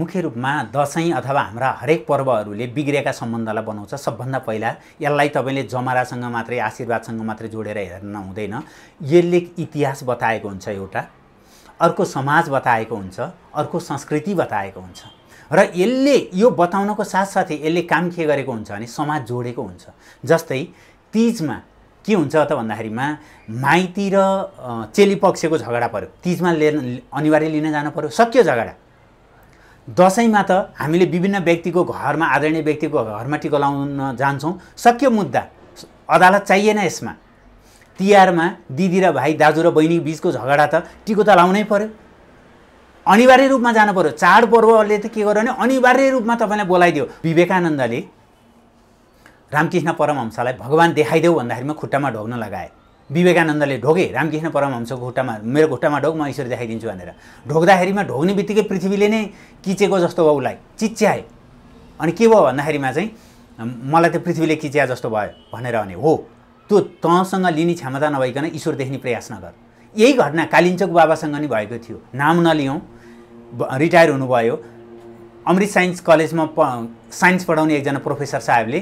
मुख्य रूपमा दसैँ अथवा हाम्रा हरेक पर्वहरूले बिग्रेका सम्बन्धलाई बनाउँछ सबभन्दा पहिला यसलाई तपाईँले जमरासँग मात्रै आशीर्वादसँग मात्रै जोडेर हेर्न हुँदैन यसले इतिहास बताएको हुन्छ एउटा अर्को समाज बताएको हुन्छ अर्को संस्कृति बताएको हुन्छ र यसले यो बताउनको साथसाथै यसले काम के गरेको हुन्छ भने समाज जोडेको हुन्छ जस्तै तिजमा के हुन्छ त भन्दाखेरिमा माइती र चेली पक्षको झगडा पऱ्यो तिजमा लिएर अनिवार्य लिन जानु पऱ्यो सक्यो झगडा दसैँमा त हामीले विभिन्न व्यक्तिको घरमा आदरणीय व्यक्तिको घरमा टिका लाउन जान्छौँ सक्यो मुद्दा अदालत चाहिएन यसमा तिहारमा दिदी र भाइ दाजु र बहिनी बिचको झगडा त टिको त लाउनै पर्यो अनिवार्य रूपमा जानु पऱ्यो चाडपर्वले त के गर्यो भने अनिवार्य रूपमा तपाईँलाई बोलाइदियो विवेकानन्दले रामकृष्ण परमहंसालाई भगवान् देखाइदेऊ भन्दाखेरिमा खुट्टामा ढोग्न लगाए विवेकानन्दले ढोगे रामकृष्ण परमहंसको खुट्टामा मेरो खुट्टामा ढोग म ईश्वर देखाइदिन्छु भनेर ढोग्दाखेरिमा ढोग्ने बित्तिकै पृथ्वीले नै किचेको जस्तो भयो उसलाई चिच्याए अनि के भयो भन्दाखेरिमा चाहिँ मलाई त पृथ्वीले किच्या जस्तो भयो भनेर भने हो त्यो तँसँग लिने क्षमता नभइकन ईश्वर देख्ने प्रयास नगर यही घटना कालिन्चोक बाबासँग नि भएको थियो नाम नलियौँ रिटायर हुनुभयो अमृत साइन्स कलेजमा प साइन्स पढाउने एकजना प्रोफेसर साहेबले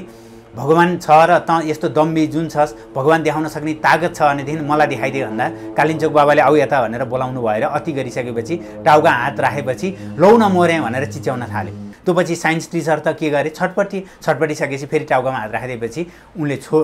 भगवान् छ र त यस्तो दम्बी जुन छ भगवान् देखाउन सक्ने तागत छ भनेदेखि मलाई देखाइदियो भन्दा कालिन्चोक बाबाले आऊ यता भनेर बोलाउनु भएर अति गरिसकेपछि टाउको हात राखेपछि लौ न मोरे भनेर चिच्याउन थाल्यो त्यो पछि साइन्स टिचर त के गरे छटपट्टि छटपट्टि सकेपछि फेरि टाउकोमा हात राखिदिएपछि उनले छो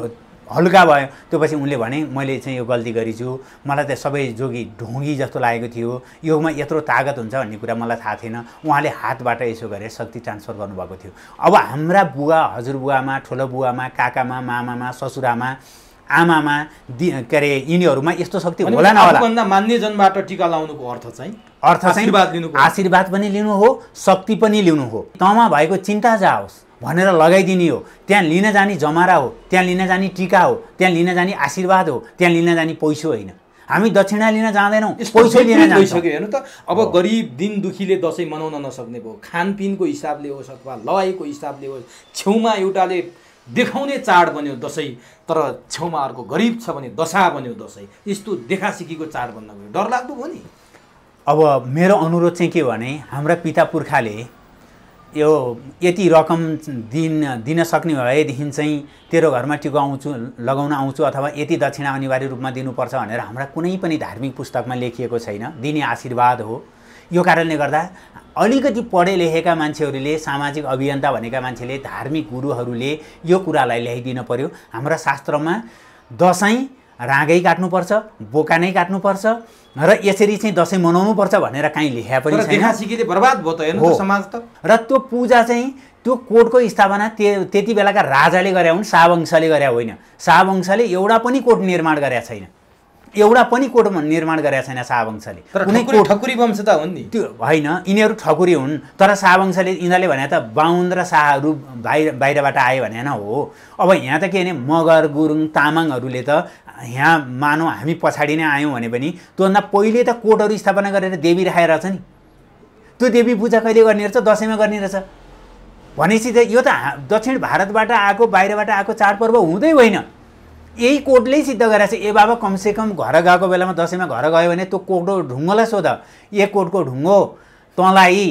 हल्का भयो त्यो पछि उनले भने मैले चाहिँ यो गल्ती गरेछु मलाई त सबै जोगी ढोङ्गी जस्तो लागेको थियो योगमा यत्रो तागत हुन्छ भन्ने कुरा मलाई थाहा थिएन उहाँले हातबाट यसो गरेर शक्ति ट्रान्सफर गर्नुभएको थियो अब हाम्रा बुवा हजुरबुवामा ठुलो बुवामा काकामा मामामा ससुरामा आमामा दि के अरे यिनीहरूमा यस्तो शक्ति होला मान्य जनबाट टिका लाउनुको अर्थ चाहिँ अर्थ आशीर्वाद लिनु आशीर्वाद पनि लिनु हो शक्ति पनि लिनु हो तमा भएको चिन्ता जाओस् भनेर लगाइदिने हो त्यहाँ लिन जाने जमारा हो त्यहाँ लिन जाने टिका हो त्यहाँ लिन जाने आशीर्वाद हो त्यहाँ लिन जाने पैसो होइन हामी दक्षिणा लिन जाँदैनौँ पैसा लिन गइसक्यो हेर्नु त अब गरिब दिन दुखीले दसैँ मनाउन नसक्ने भयो खानपिनको हिसाबले होस् अथवा लगाएको हिसाबले होस् छेउमा एउटाले देखाउने चाड बन्यो दसैँ तर छेउमा अर्को गरिब छ भने दशा बन्यो दसैँ यस्तो देखासिखीको चाड बन्न गयो डरलाग्दो हो नि अब मेरो अनुरोध चाहिँ के भने हाम्रा पिता पुर्खाले यो यति रकम दिन दिन सक्ने भएदेखि चाहिँ तेरो घरमा टिको आउँछु लगाउन आउँछु अथवा यति दक्षिणा अनिवार्य रूपमा दिनुपर्छ भनेर हाम्रा कुनै पनि धार्मिक पुस्तकमा लेखिएको छैन दिने आशीर्वाद हो यो कारणले गर्दा अलिकति पढे लेखेका मान्छेहरूले सामाजिक अभियन्ता भनेका मान्छेले धार्मिक गुरुहरूले यो कुरालाई ल्याइदिनु पऱ्यो हाम्रा शास्त्रमा दसैँ राँगै काट्नुपर्छ बोका नै काट्नुपर्छ र यसरी चाहिँ दसैँ मनाउनुपर्छ भनेर काहीँ लेख्या पनि छैन बर्बाद भयो त समाज त र त्यो पूजा चाहिँ त्यो कोटको स्थापना ते त्यति बेलाका राजाले गरे हुन् शाहवंशले गरे होइन शाहवंशले एउटा पनि कोट निर्माण गरेका छैन एउटा पनि कोट निर्माण गरेका छैन शाहवंशले कुनै ठकुरी वंश त हो नि त्यो होइन यिनीहरू ठकुरी हुन् तर शाहवंशले यिनीहरूले भने त बाहुन र शाहहरू बाहिर बाहिरबाट आयो भने न हो अब यहाँ त के भने मगर गुरुङ तामाङहरूले त यहाँ मानौँ हामी पछाडि नै आयौँ भने पनि त्योभन्दा पहिले त कोटहरू स्थापना गरेर देवी राखेर छ नि त्यो देवी पूजा कहिले गर्ने रहेछ दसैँमा गर्ने रहेछ भनेपछि त यो त दक्षिण भारतबाट आएको बाहिरबाट आएको चाडपर्व हुँदै होइन यही कोडले सिद्ध गरेर छ ए बाबा कमसेकम घर गएको बेलामा दसैँमा घर गयो भने त्यो कोर्टको ढुङ्गोलाई सोध ए कोडको ढुङ्गो तँलाई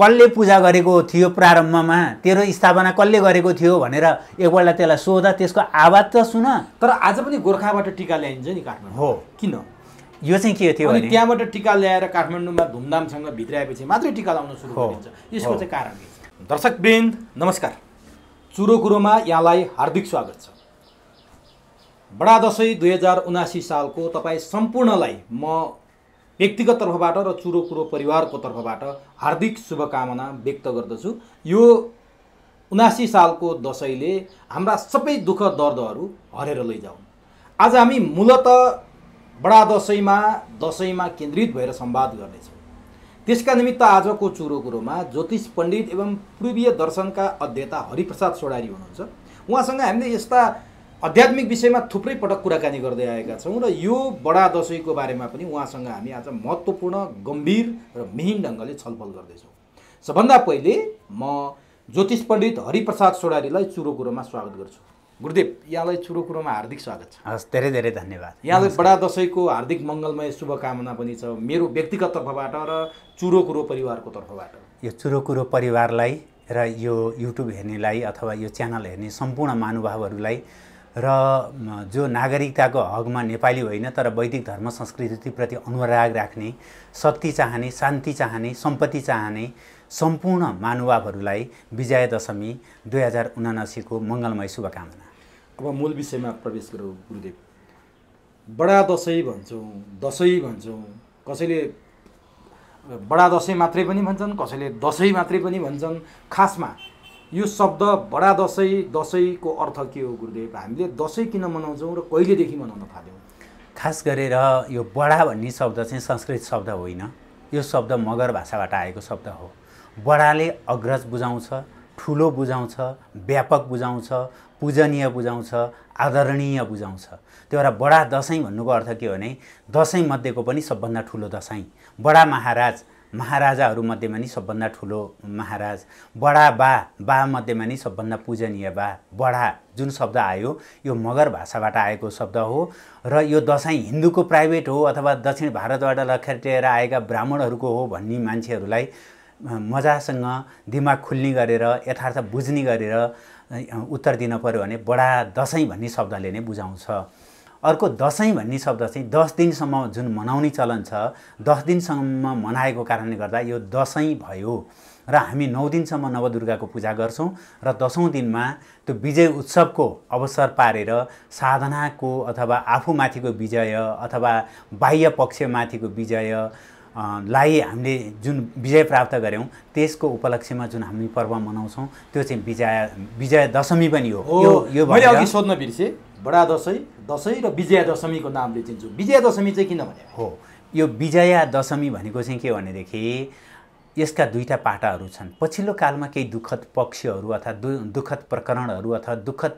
कसले पूजा गरेको थियो प्रारम्भमा तेरो स्थापना कसले गरेको थियो भनेर एकपल्ट त्यसलाई सोध त्यसको आवाज त सुन तर आज पनि गोर्खाबाट टिका ल्याइन्छ नि काठमाडौँ हो किन यो चाहिँ के थियो त्यहाँबाट टिका ल्याएर काठमाडौँमा धुमधामसँग भित्राएपछि मात्रै टिका लाउन सुरु गरिन्छ यसको चाहिँ कारण दर्शक दर्शकवृन्द नमस्कार चुरो कुरोमा यहाँलाई हार्दिक स्वागत छ बडा दसैँ दुई हजार उनासी सालको तपाईँ सम्पूर्णलाई म व्यक्तिगत तर्फबाट र चुरो कुरो परिवारको तर्फबाट हार्दिक शुभकामना व्यक्त गर्दछु यो उनासी सालको दसैँले हाम्रा सबै दुःख दर्दहरू हरेर लैजाउन् आज हामी मूलत बडा दसैँमा दसैँमा केन्द्रित भएर सम्वाद गर्नेछौँ त्यसका निमित्त आजको चुरो कुरोमा ज्योतिष पण्डित एवं पूर्वीय दर्शनका अध्येता हरिप्रसाद सोडारी हुनुहुन्छ उहाँसँग हामीले यस्ता आध्यात्मिक विषयमा थुप्रै पटक कुराकानी गर्दै आएका छौँ र यो बडा दसैँको बारेमा पनि उहाँसँग हामी आज महत्त्वपूर्ण गम्भीर र मिहिन ढङ्गले छलफल गर्दैछौँ सबभन्दा पहिले म ज्योतिष पण्डित हरिप्रसाद सोडारीलाई चुरो कुरोमा स्वागत गर्छु गुरुदेव यहाँलाई चुरो कुरोमा हार्दिक स्वागत छ हस् धेरै धेरै धन्यवाद यहाँलाई बडा दसैँको हार्दिक मङ्गलमय शुभकामना पनि छ मेरो व्यक्तिगत तर्फबाट र चुरो कुरो परिवारको तर्फबाट यो चुरो कुरो परिवारलाई र यो युट्युब हेर्नेलाई अथवा यो च्यानल हेर्ने सम्पूर्ण महानुभावहरूलाई र जो नागरिकताको हकमा नेपाली होइन तर वैदिक धर्म संस्कृतिप्रति अनुराग राख्ने शक्ति चाहने शान्ति चाहने सम्पत्ति चाहने सम्पूर्ण विजय विजयादशमी दुई हजार उनासीको मङ्गलमय शुभकामना अब मूल विषयमा प्रवेश गरौँ गुरुदेव बडा दसैँ भन्छौँ दसैँ भन्छौँ कसैले बडा दसैँ मात्रै पनि भन्छन् कसैले दसैँ मात्रै पनि भन्छन् खासमा यो शब्द बडा दसैँ दसैँको अर्थ के हो गुरुदेव हामीले दसैँ किन मनाउँछौँ र कहिलेदेखि मनाउन थाल्यौँ खास गरेर यो बडा भन्ने शब्द चाहिँ संस्कृत शब्द होइन यो शब्द मगर भाषाबाट आएको शब्द हो बडाले अग्रज बुझाउँछ ठुलो बुझाउँछ व्यापक बुझाउँछ पूजनीय बुझाउँछ आदरणीय बुझाउँछ त्यो भएर बडा दसैँ भन्नुको अर्थ के हो भने दसैँमध्येको पनि सबभन्दा ठुलो दसैँ बडा महाराज महाराजाहरूमध्येमा नि सबभन्दा ठुलो महाराज बडा बा बामध्येमा नि सबभन्दा पूजनीय बा बडा जुन शब्द आयो यो मगर भाषाबाट आएको शब्द हो र यो दसैँ हिन्दूको प्राइभेट हो अथवा दक्षिण भारतबाट लखेटिएर आएका ब्राह्मणहरूको हो भन्ने मान्छेहरूलाई मजासँग दिमाग खुल्ने गरेर यथार्थ बुझ्ने गरेर उत्तर दिन पऱ्यो भने बडा दसैँ भन्ने शब्दले नै बुझाउँछ अर्को दसैँ भन्ने शब्द चाहिँ दस दिनसम्म जुन मनाउने चलन छ दस दिनसम्म मनाएको कारणले गर्दा यो दसैँ भयो र हामी नौ दिनसम्म नवदुर्गाको पूजा गर्छौँ र दसौँ दिनमा त्यो विजय उत्सवको अवसर पारेर साधनाको अथवा आफूमाथिको विजय अथवा बाह्य पक्षमाथिको विजय लाई हामीले जुन विजय प्राप्त गऱ्यौँ त्यसको उपलक्ष्यमा जुन हामी पर्व मनाउँछौँ त्यो चाहिँ विजय विजय दशमी पनि हो यो मैले अघि सोध्न बिर्सेँ बडा दसैँ दसैँ र विजया दशमीको नामले चिन्छु विजया दशमी चाहिँ किन भने हो यो विजया दशमी भनेको चाहिँ के भनेदेखि यसका दुईवटा पाटाहरू छन् पछिल्लो कालमा केही दुःखद पक्षहरू अथवा दु दुःखद प्रकरणहरू अथवा दुःखद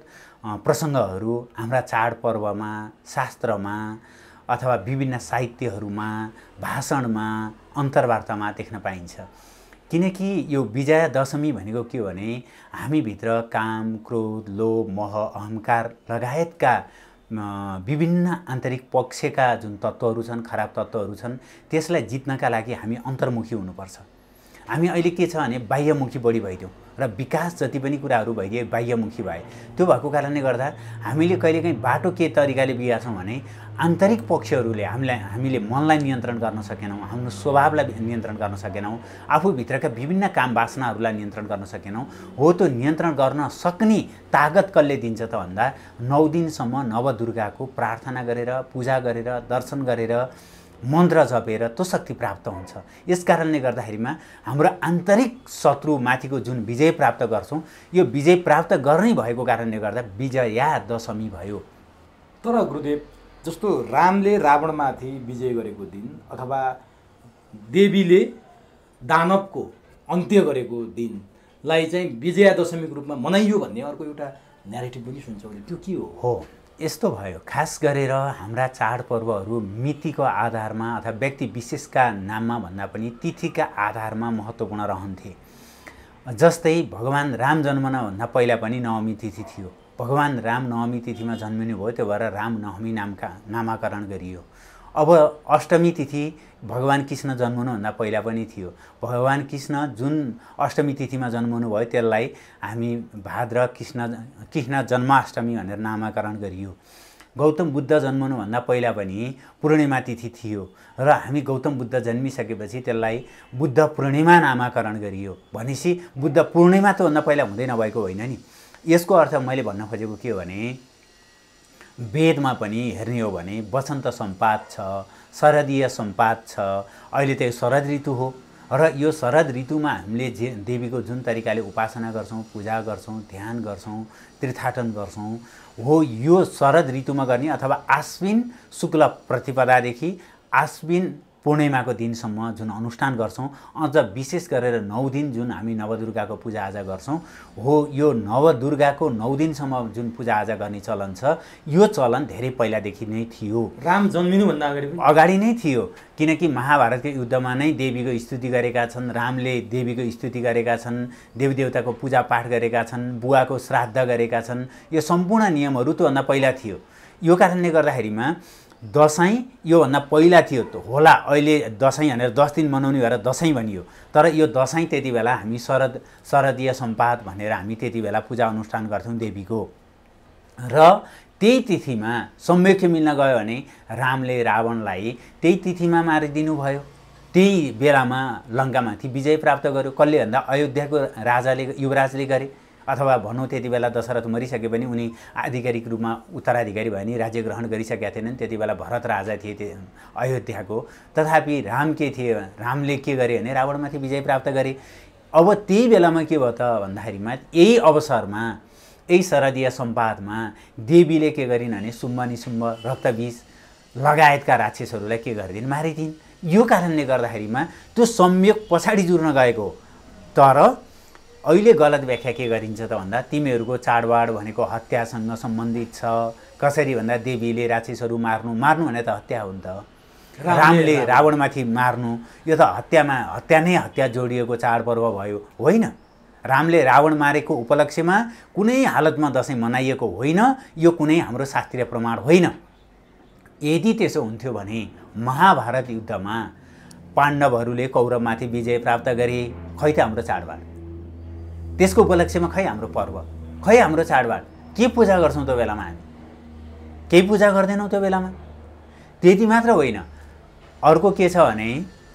प्रसङ्गहरू हाम्रा चाडपर्वमा शास्त्रमा अथवा विभिन्न साहित्यहरूमा भाषणमा अन्तर्वार्तामा देख्न पाइन्छ किनकि यो विजया दशमी भनेको के हो भने हामीभित्र काम क्रोध लोभ मह अहङ्कार लगायतका विभिन्न आन्तरिक पक्षका जुन तत्त्वहरू छन् खराब तत्त्वहरू छन् त्यसलाई जित्नका लागि हामी अन्तर्मुखी हुनुपर्छ हामी अहिले के छ भने बाह्यमुखी बढी भइदिउँ र विकास जति पनि कुराहरू भइदिए बाह्यमुखी भए त्यो भएको कारणले गर्दा हामीले कहिलेकाहीँ बाटो के तरिकाले छौँ भने आन्तरिक पक्षहरूले हामीलाई हामीले मनलाई नियन्त्रण गर्न सकेनौँ हाम्रो स्वभावलाई नियन्त्रण गर्न सकेनौँ आफूभित्रका विभिन्न काम वासनाहरूलाई नियन्त्रण गर्न सकेनौँ हो त्यो नियन्त्रण गर्न सक्ने तागत कसले दिन्छ त भन्दा नौ दिनसम्म नवदुर्गाको प्रार्थना गरेर पूजा गरेर दर्शन गरेर मन्त्र जपेर त्यो शक्ति प्राप्त हुन्छ यस कारणले गर्दाखेरिमा हाम्रो आन्तरिक शत्रुमाथिको जुन विजय प्राप्त गर्छौँ यो विजय प्राप्त गर्नै भएको कारणले गर्दा विजया दशमी भयो तर गुरुदेव जस्तो रामले रावणमाथि विजय गरेको दिन अथवा देवीले दानवको अन्त्य गरेको दिनलाई चाहिँ विजयादशमीको रूपमा मनाइयो भन्ने अर्को एउटा नेरेटिभ पनि सुन्छौँ त्यो के हो यस्तो भयो खास गरेर हाम्रा चाडपर्वहरू मितिको आधारमा अथवा व्यक्ति विशेषका नाममा भन्दा पनि तिथिका आधारमा महत्त्वपूर्ण रहन्थे जस्तै भगवान् राम भन्दा पहिला पनि नवमी तिथि थियो भगवान् राम नवमी तिथिमा जन्मिनु भयो त्यो भएर राम नवमी नामका नामाकरण गरियो अब अष्टमी तिथि भगवान् कृष्ण जन्मनुभन्दा पहिला पनि थियो भगवान् कृष्ण जुन अष्टमी तिथिमा जन्मनु भयो त्यसलाई हामी भाद्र कृष्ण कृष्ण जन्माष्टमी भनेर नामाकरण गरियो गौतम बुद्ध जन्मनुभन्दा पहिला पनि पूर्णिमा तिथि थियो र हामी गौतम बुद्ध जन्मिसकेपछि त्यसलाई बुद्ध पूर्णिमा नामाकरण गरियो भनेपछि बुद्ध पूर्णिमा त भन्दा पहिला हुँदै नभएको होइन नि यसको अर्थ मैले भन्न खोजेको के हो भने वेदमा पनि हेर्ने हो भने वसन्त सम्पात छ शरदीय सम्पात छ अहिले त यो शरद ऋतु हो र यो शरद ऋतुमा हामीले जे देवीको जुन तरिकाले उपासना गर्छौँ पूजा गर्छौँ ध्यान गर्छौँ तीर्थाटन गर्छौँ हो यो शरद ऋतुमा गर्ने अथवा आश्विन शुक्ल प्रतिपदादेखि आश्विन पूर्णिमाको दिनसम्म जुन अनुष्ठान गर्छौँ अझ विशेष गरेर नौ दिन जुन हामी नवदुर्गाको पूजाआजा गर्छौँ हो यो नवदुर्गाको नौ दिनसम्म जुन पूजाआजा गर्ने चलन छ यो चलन धेरै पहिलादेखि नै थियो राम जन्मिनुभन्दा अगाडि अगाडि नै थियो किनकि महाभारतको युद्धमा नै देवीको स्तुति गरेका छन् रामले देवीको स्तुति गरेका छन् देवदेवताको पूजापाठ गरेका छन् बुवाको श्राद्ध गरेका छन् यो सम्पूर्ण नियमहरू त्योभन्दा पहिला थियो यो कारणले गर्दाखेरिमा दसैँ योभन्दा पहिला थियो होला अहिले दसैँ भनेर दस दिन मनाउने भएर दसैँ भनियो तर यो दसैँ त्यति बेला हामी शरद शरदीय सम्पाद भनेर हामी त्यति बेला पूजा अनुष्ठान गर्थ्यौँ देवीको र त्यही तिथिमा सम्यक्य मिल्न गयो भने रामले रावणलाई त्यही तिथिमा मारिदिनु भयो त्यही बेलामा लङ्कामाथि विजय प्राप्त गर्यो कसले भन्दा अयोध्याको राजाले युवराजले गरे अथवा भनौँ त्यति बेला दशरथ मरिसके पनि उनी आधिकारिक रूपमा उत्तराधिकारी भयो भने राज्य ग्रहण गरिसकेका थिएनन् त्यति बेला भरत राजा थिए अयोध्याको तथापि राम के थिए रामले के गरे भने रावणमाथि विजय प्राप्त गरे अब त्यही बेलामा के भयो त भन्दाखेरिमा यही अवसरमा यही शरदीय सम्पादमा देवीले के गरिन् भने सुम्ब निसुम्ब रक्तबीज लगायतका राक्षसहरूलाई के गरिदिन् मारिदिन् यो कारणले गर्दाखेरिमा त्यो सम्यक पछाडि जुर्न गएको तर अहिले गलत व्याख्या के गरिन्छ त भन्दा तिमीहरूको चाडबाड भनेको हत्यासँग सम्बन्धित छ कसरी भन्दा देवीले राक्षसहरू मार्नु मार्नु भने त हत्या हो नि त रामले रावणमाथि मार्नु यो त हत्यामा हत्या नै हत्या जोडिएको चाडपर्व भयो होइन रामले रावण मारेको उपलक्ष्यमा कुनै हालतमा दसैँ मनाइएको होइन यो कुनै हाम्रो शास्त्रीय प्रमाण होइन यदि त्यसो हुन्थ्यो भने महाभारत युद्धमा पाण्डवहरूले कौरवमाथि विजय प्राप्त गरे खै त हाम्रो चाडबाड त्यसको उपलक्ष्यमा खै हाम्रो पर्व खै हाम्रो चाडबाड के पूजा गर्छौँ त्यो बेलामा हामी केही पूजा गर्दैनौँ त्यो बेलामा त्यति मात्र होइन अर्को के छ भने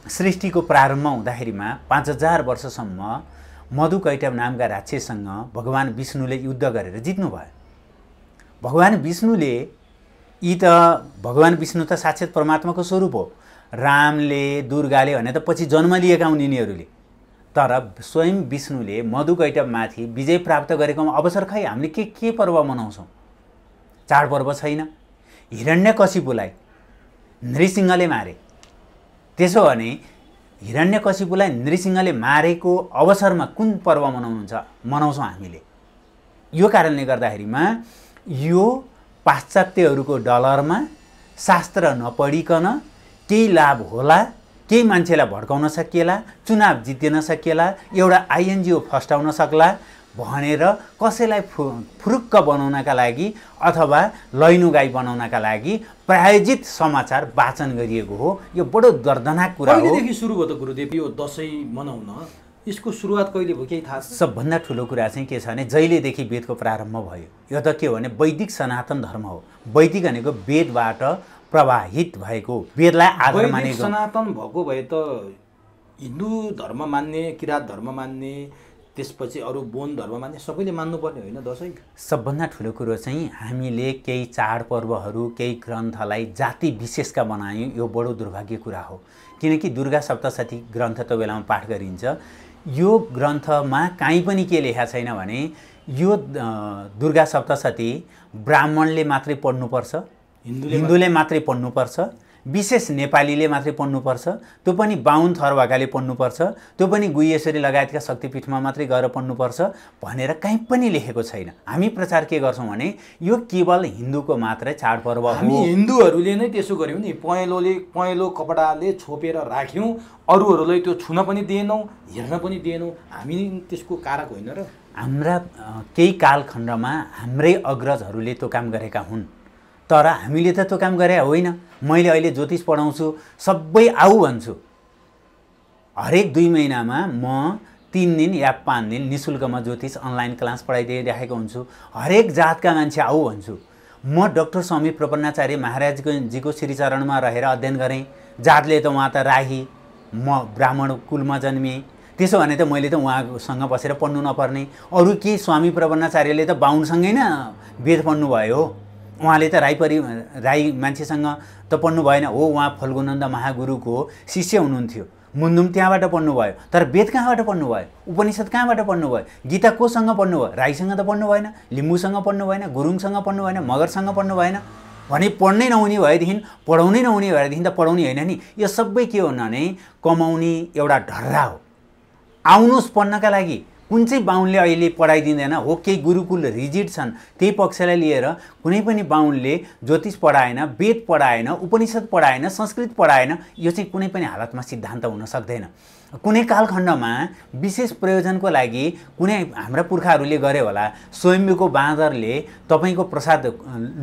सृष्टिको प्रारम्भ हुँदाखेरिमा पाँच हजार वर्षसम्म मधुकैटव नामका राक्षससँग भगवान् विष्णुले युद्ध गरेर जित्नु भयो भगवान् विष्णुले यी त भगवान् विष्णु त साक्षात् परमात्माको स्वरूप हो रामले दुर्गाले भने त पछि जन्म लिएका हुन् यिनीहरूले तर स्वयं विष्णुले मधुकैटमाथि विजय प्राप्त गरेकोमा अवसर खाइ हामीले के के पर्व मनाउँछौँ चाडपर्व छैन हिरण्य हिरण्यकशिपुलाई नृसिंहले मारे त्यसो भने हिरण्य हिरण्यकशिपुलाई नृसिंहले मारेको अवसरमा कुन पर्व मनाउनुहुन्छ मनाउँछौँ हामीले यो कारणले गर्दाखेरिमा यो पाश्चात्यहरूको डलरमा शास्त्र नपढिकन केही लाभ होला केही मान्छेलाई भड्काउन सकिएला चुनाव जितिन सकिएला एउटा आइएनजिओ फस्टाउन सक्ला भनेर कसैलाई फु फुरुक्क बनाउनका लागि अथवा लैनुगाई बनाउनका लागि प्रायोजित समाचार वाचन गरिएको हो यो बडो दर्दनाक कुरा हो सुरु भयो त गुरुदेव यो दसैँ मनाउन यसको सुरुवात कहिले भयो केही थाहा सबभन्दा ठुलो कुरा चाहिँ के छ भने जहिलेदेखि वेदको प्रारम्भ भयो यो त के हो भने वैदिक सनातन धर्म हो वैदिक भनेको वेदबाट प्रवाहित भएको वेदलाई आधार मानेको सनातन भएको भए त हिन्दू धर्म मान्ने किराँत धर्म मान्ने त्यसपछि अरू बोन धर्म मान्ने सबैले मान्नुपर्ने होइन दसैँ सबभन्दा ठुलो कुरो चाहिँ हामीले केही चाडपर्वहरू केही ग्रन्थलाई जाति विशेषका बनायौँ यो बडो दुर्भाग्य कुरा हो किनकि दुर्गा सप्तशती ग्रन्थ त बेलामा पाठ गरिन्छ यो ग्रन्थमा काहीँ पनि के लेखा छैन भने यो दुर्गा सप्तशती ब्राह्मणले मात्रै पढ्नुपर्छ हिन्दूले मात्रै पढ्नुपर्छ विशेष नेपालीले मात्रै पढ्नुपर्छ त्यो पनि बाहुन थर भएकाले पढ्नुपर्छ त्यो पनि यसरी लगायतका शक्तिपीठमा मात्रै गएर पढ्नुपर्छ भनेर कहीँ पनि लेखेको छैन हामी प्रचार के गर्छौँ भने यो केवल हिन्दूको मात्रै चाडपर्व हामी हिन्दूहरूले नै त्यसो गऱ्यौँ नि पहेँलोले पहेँलो कपडाले छोपेर राख्यौँ अरूहरूलाई त्यो छुन पनि दिएनौँ हेर्न पनि दिएनौँ हामी त्यसको कारक होइन र हाम्रा केही कालखण्डमा हाम्रै अग्रजहरूले त्यो काम गरेका हुन् तर हामीले त त्यो काम गरे होइन मैले अहिले ज्योतिष पढाउँछु सबै आऊ भन्छु हरेक दुई महिनामा म तिन दिन या पाँच दिन नि शुल्कमा ज्योतिष अनलाइन क्लास पढाइदिए हुन्छु हरेक जातका मान्छे आऊ भन्छु म डक्टर स्वामी प्रपन्नाचार्य महाराजीको श्रीचरणमा रहेर अध्ययन गरेँ जातले त उहाँ त राही म ब्राह्मण कुलमा जन्मिएँ त्यसो भने त मैले त उहाँसँग बसेर पढ्नु नपर्ने अरू के स्वामी प्रपन्नाचार्यले त बाहुनसँगै नै वेद पढ्नुभयो हो उहाँले त राई परि राई मान्छेसँग त पढ्नु भएन हो उहाँ फल्गुनन्द महागुरुको शिष्य हुनुहुन्थ्यो मुन्दुम त्यहाँबाट पढ्नुभयो तर वेद कहाँबाट पढ्नु भयो उपनिषद कहाँबाट पढ्नु भयो गीता कोसँग पढ्नुभयो राईसँग त पढ्नु भएन लिम्बूसँग पढ्नु भएन गुरुङसँग पढ्नु भएन मगरसँग पढ्नु भएन भने पढ्नै नहुने भएदेखि पढाउनै नहुने भएदेखि त पढाउने होइन नि यो सबै के हो भने कमाउने एउटा ढर्रा हो आउनुहोस् पढ्नका लागि कुन चाहिँ बाहुनले अहिले पढाइदिँदैन हो केही गुरुकुल रिजिड छन् त्यही पक्षलाई लिएर कुनै पनि बाहुनले ज्योतिष पढाएन वेद पढाएन उपनिषद पढाएन संस्कृत पढाएन यो चाहिँ कुनै पनि हालतमा सिद्धान्त हुन सक्दैन कुनै कालखण्डमा विशेष प्रयोजनको लागि कुनै हाम्रा पुर्खाहरूले गरे होला स्वयम्भूको बाँदरले तपाईँको प्रसाद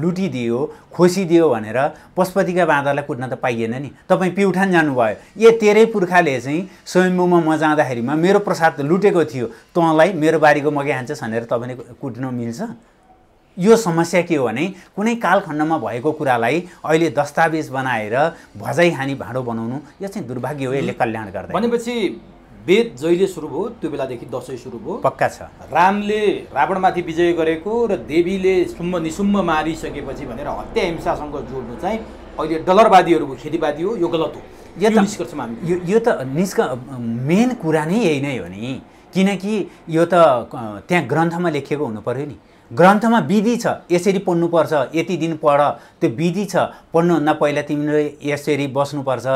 लुटिदियो खोसिदियो भनेर पशुपतिका बाँदरलाई कुट्न त पाइएन नि तपाईँ पिउठान जानुभयो ए तेरै पुर्खाले चाहिँ स्वयम्भूमा म जाँदाखेरिमा मेरो प्रसाद लुटेको थियो तँलाई मेरो बारीको मकै भनेर तपाईँले कुट्न मिल्छ यो समस्या के हो भने कुनै कालखण्डमा भएको कुरालाई अहिले दस्तावेज बनाएर भजाइ हानी भाँडो बनाउनु यो चाहिँ दुर्भाग्य हो यसले कल्याण गर्दा भनेपछि वेद जहिले सुरु भयो त्यो बेलादेखि दसैँ सुरु भयो पक्का छ रामले रावणमाथि विजय गरेको र देवीले सुम्म निसुम्म मारिसकेपछि भनेर हत्या हिंसासँग जोड्नु चाहिँ अहिले डलरवादीहरूको खेतीपाती हो यो गलत हो यो त निष्कर्षमा यो यो त निष्क मेन कुरा नै यही नै हो नि किनकि यो त त्यहाँ ग्रन्थमा लेखिएको हुनु पऱ्यो नि ग्रन्थमा विधि छ यसरी पढ्नुपर्छ यति दिन पढ त्यो विधि छ पढ्नुभन्दा पहिला तिमीले यसरी बस्नुपर्छ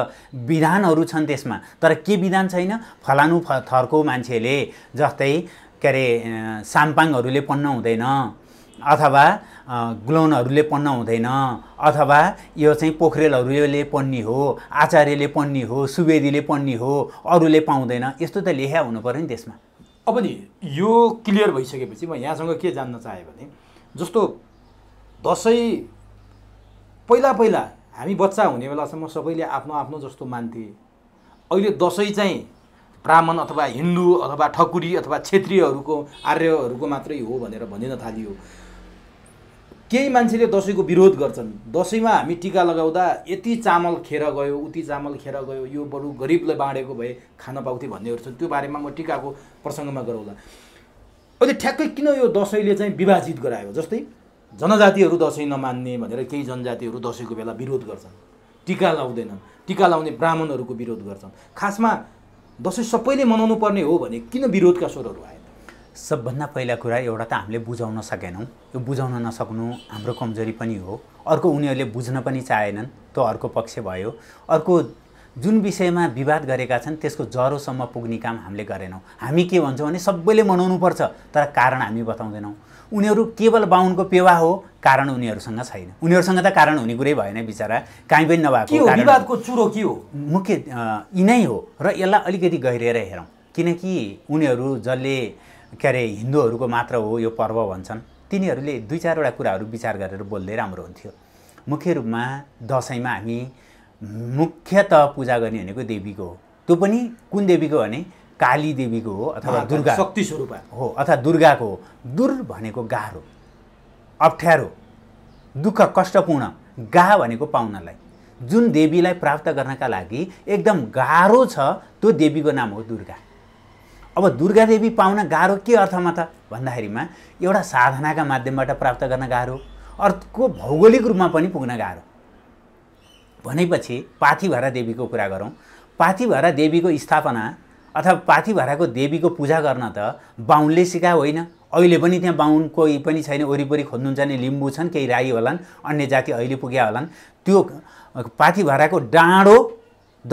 विधानहरू छन् त्यसमा तर के विधान छैन फलानु थरको मान्छेले जस्तै के अरे साम्पाङहरूले पढ्न हुँदैन अथवा ग्लोनहरूले पढ्न हुँदैन अथवा यो चाहिँ पोखरेलहरूले पढ्ने हो आचार्यले पढ्ने हो सुवेदीले पढ्ने हो अरूले पाउँदैन यस्तो त लेख्या हुनु नि त्यसमा अब नि यो क्लियर भइसकेपछि म यहाँसँग के जान्न चाहेँ भने जस्तो दसैँ पहिला पहिला हामी बच्चा हुने बेलासम्म सबैले आफ्नो आफ्नो जस्तो मान्थे अहिले दसैँ चाहिँ ब्राह्मण अथवा हिन्दू अथवा ठकुरी अथवा क्षेत्रीयहरूको आर्यहरूको मात्रै हो भनेर भनिन थालियो केही मान्छेले दसैँको विरोध गर्छन् दसैँमा हामी टिका लगाउँदा यति चामल खेर गयो उति चामल खेर गयो यो बरु गरिबले बाँडेको भए खान पाउँथे भन्नेहरू छन् त्यो बारेमा म टिकाको प्रसङ्गमा गरौँला अहिले ठ्याक्कै किन यो दसैँले चाहिँ विभाजित गरायो जस्तै जनजातिहरू दसैँ नमान्ने भनेर केही जनजातिहरू दसैँको बेला विरोध गर्छन् टिका लाउँदैनन् टिका लाउने ब्राह्मणहरूको विरोध गर्छन् खासमा दसैँ सबैले मनाउनु पर्ने हो भने किन विरोधका स्वरहरू आयो सबभन्दा पहिला कुरा एउटा त हामीले बुझाउन सकेनौँ यो बुझाउन नसक्नु हाम्रो कमजोरी पनि हो अर्को उनीहरूले बुझ्न पनि चाहेनन् त्यो अर्को पक्ष भयो अर्को जुन विषयमा विवाद गरेका छन् त्यसको जरोसम्म पुग्ने काम हामीले गरेनौँ हामी के भन्छौँ भने सबैले मनाउनुपर्छ तर कारण हामी बताउँदैनौँ उनीहरू केवल बाहुनको पेवा हो कारण उनीहरूसँग छैन उनीहरूसँग त कारण हुने कुरै भएन बिचरा काहीँ पनि नभएको विवादको चुरो के हो मुख्य यिनै हो र यसलाई अलिकति गहिरिएर हेरौँ किनकि उनीहरू जसले के अरे हिन्दूहरूको मात्र हो यो पर्व भन्छन् तिनीहरूले दुई चारवटा कुराहरू विचार गरेर बोल्दै राम्रो हुन्थ्यो मुख्य रूपमा दसैँमा हामी मुख्यत पूजा गर्ने भनेको देवीको हो त्यो पनि कुन देवीको भने काली देवीको हो अथवा दुर्गा शक्ति स्वरूप हो अथवा दुर्गाको हो दुर भनेको गाह्रो अप्ठ्यारो दुःख कष्टपूर्ण गा भनेको पाहुनालाई जुन देवीलाई प्राप्त गर्नका लागि एकदम गाह्रो छ त्यो देवीको नाम हो दुर्गा अब दुर्गादेवी पाउन गाह्रो के अर्थमा त भन्दाखेरिमा एउटा साधनाका माध्यमबाट प्राप्त गर्न गाह्रो अर्को भौगोलिक रूपमा पनि पुग्न गाह्रो भनेपछि पाथिभरा देवीको कुरा गरौँ पाथिभरा देवीको स्थापना अथवा पाथिभराको देवीको पूजा गर्न त बाहुनले सिका होइन अहिले पनि त्यहाँ बाहुन कोही पनि छैन वरिपरि खोज्नुहुन्छ नि लिम्बू छन् केही राई होलान् अन्य जाति अहिले पुग्या होलान् त्यो पाथिभराको डाँडो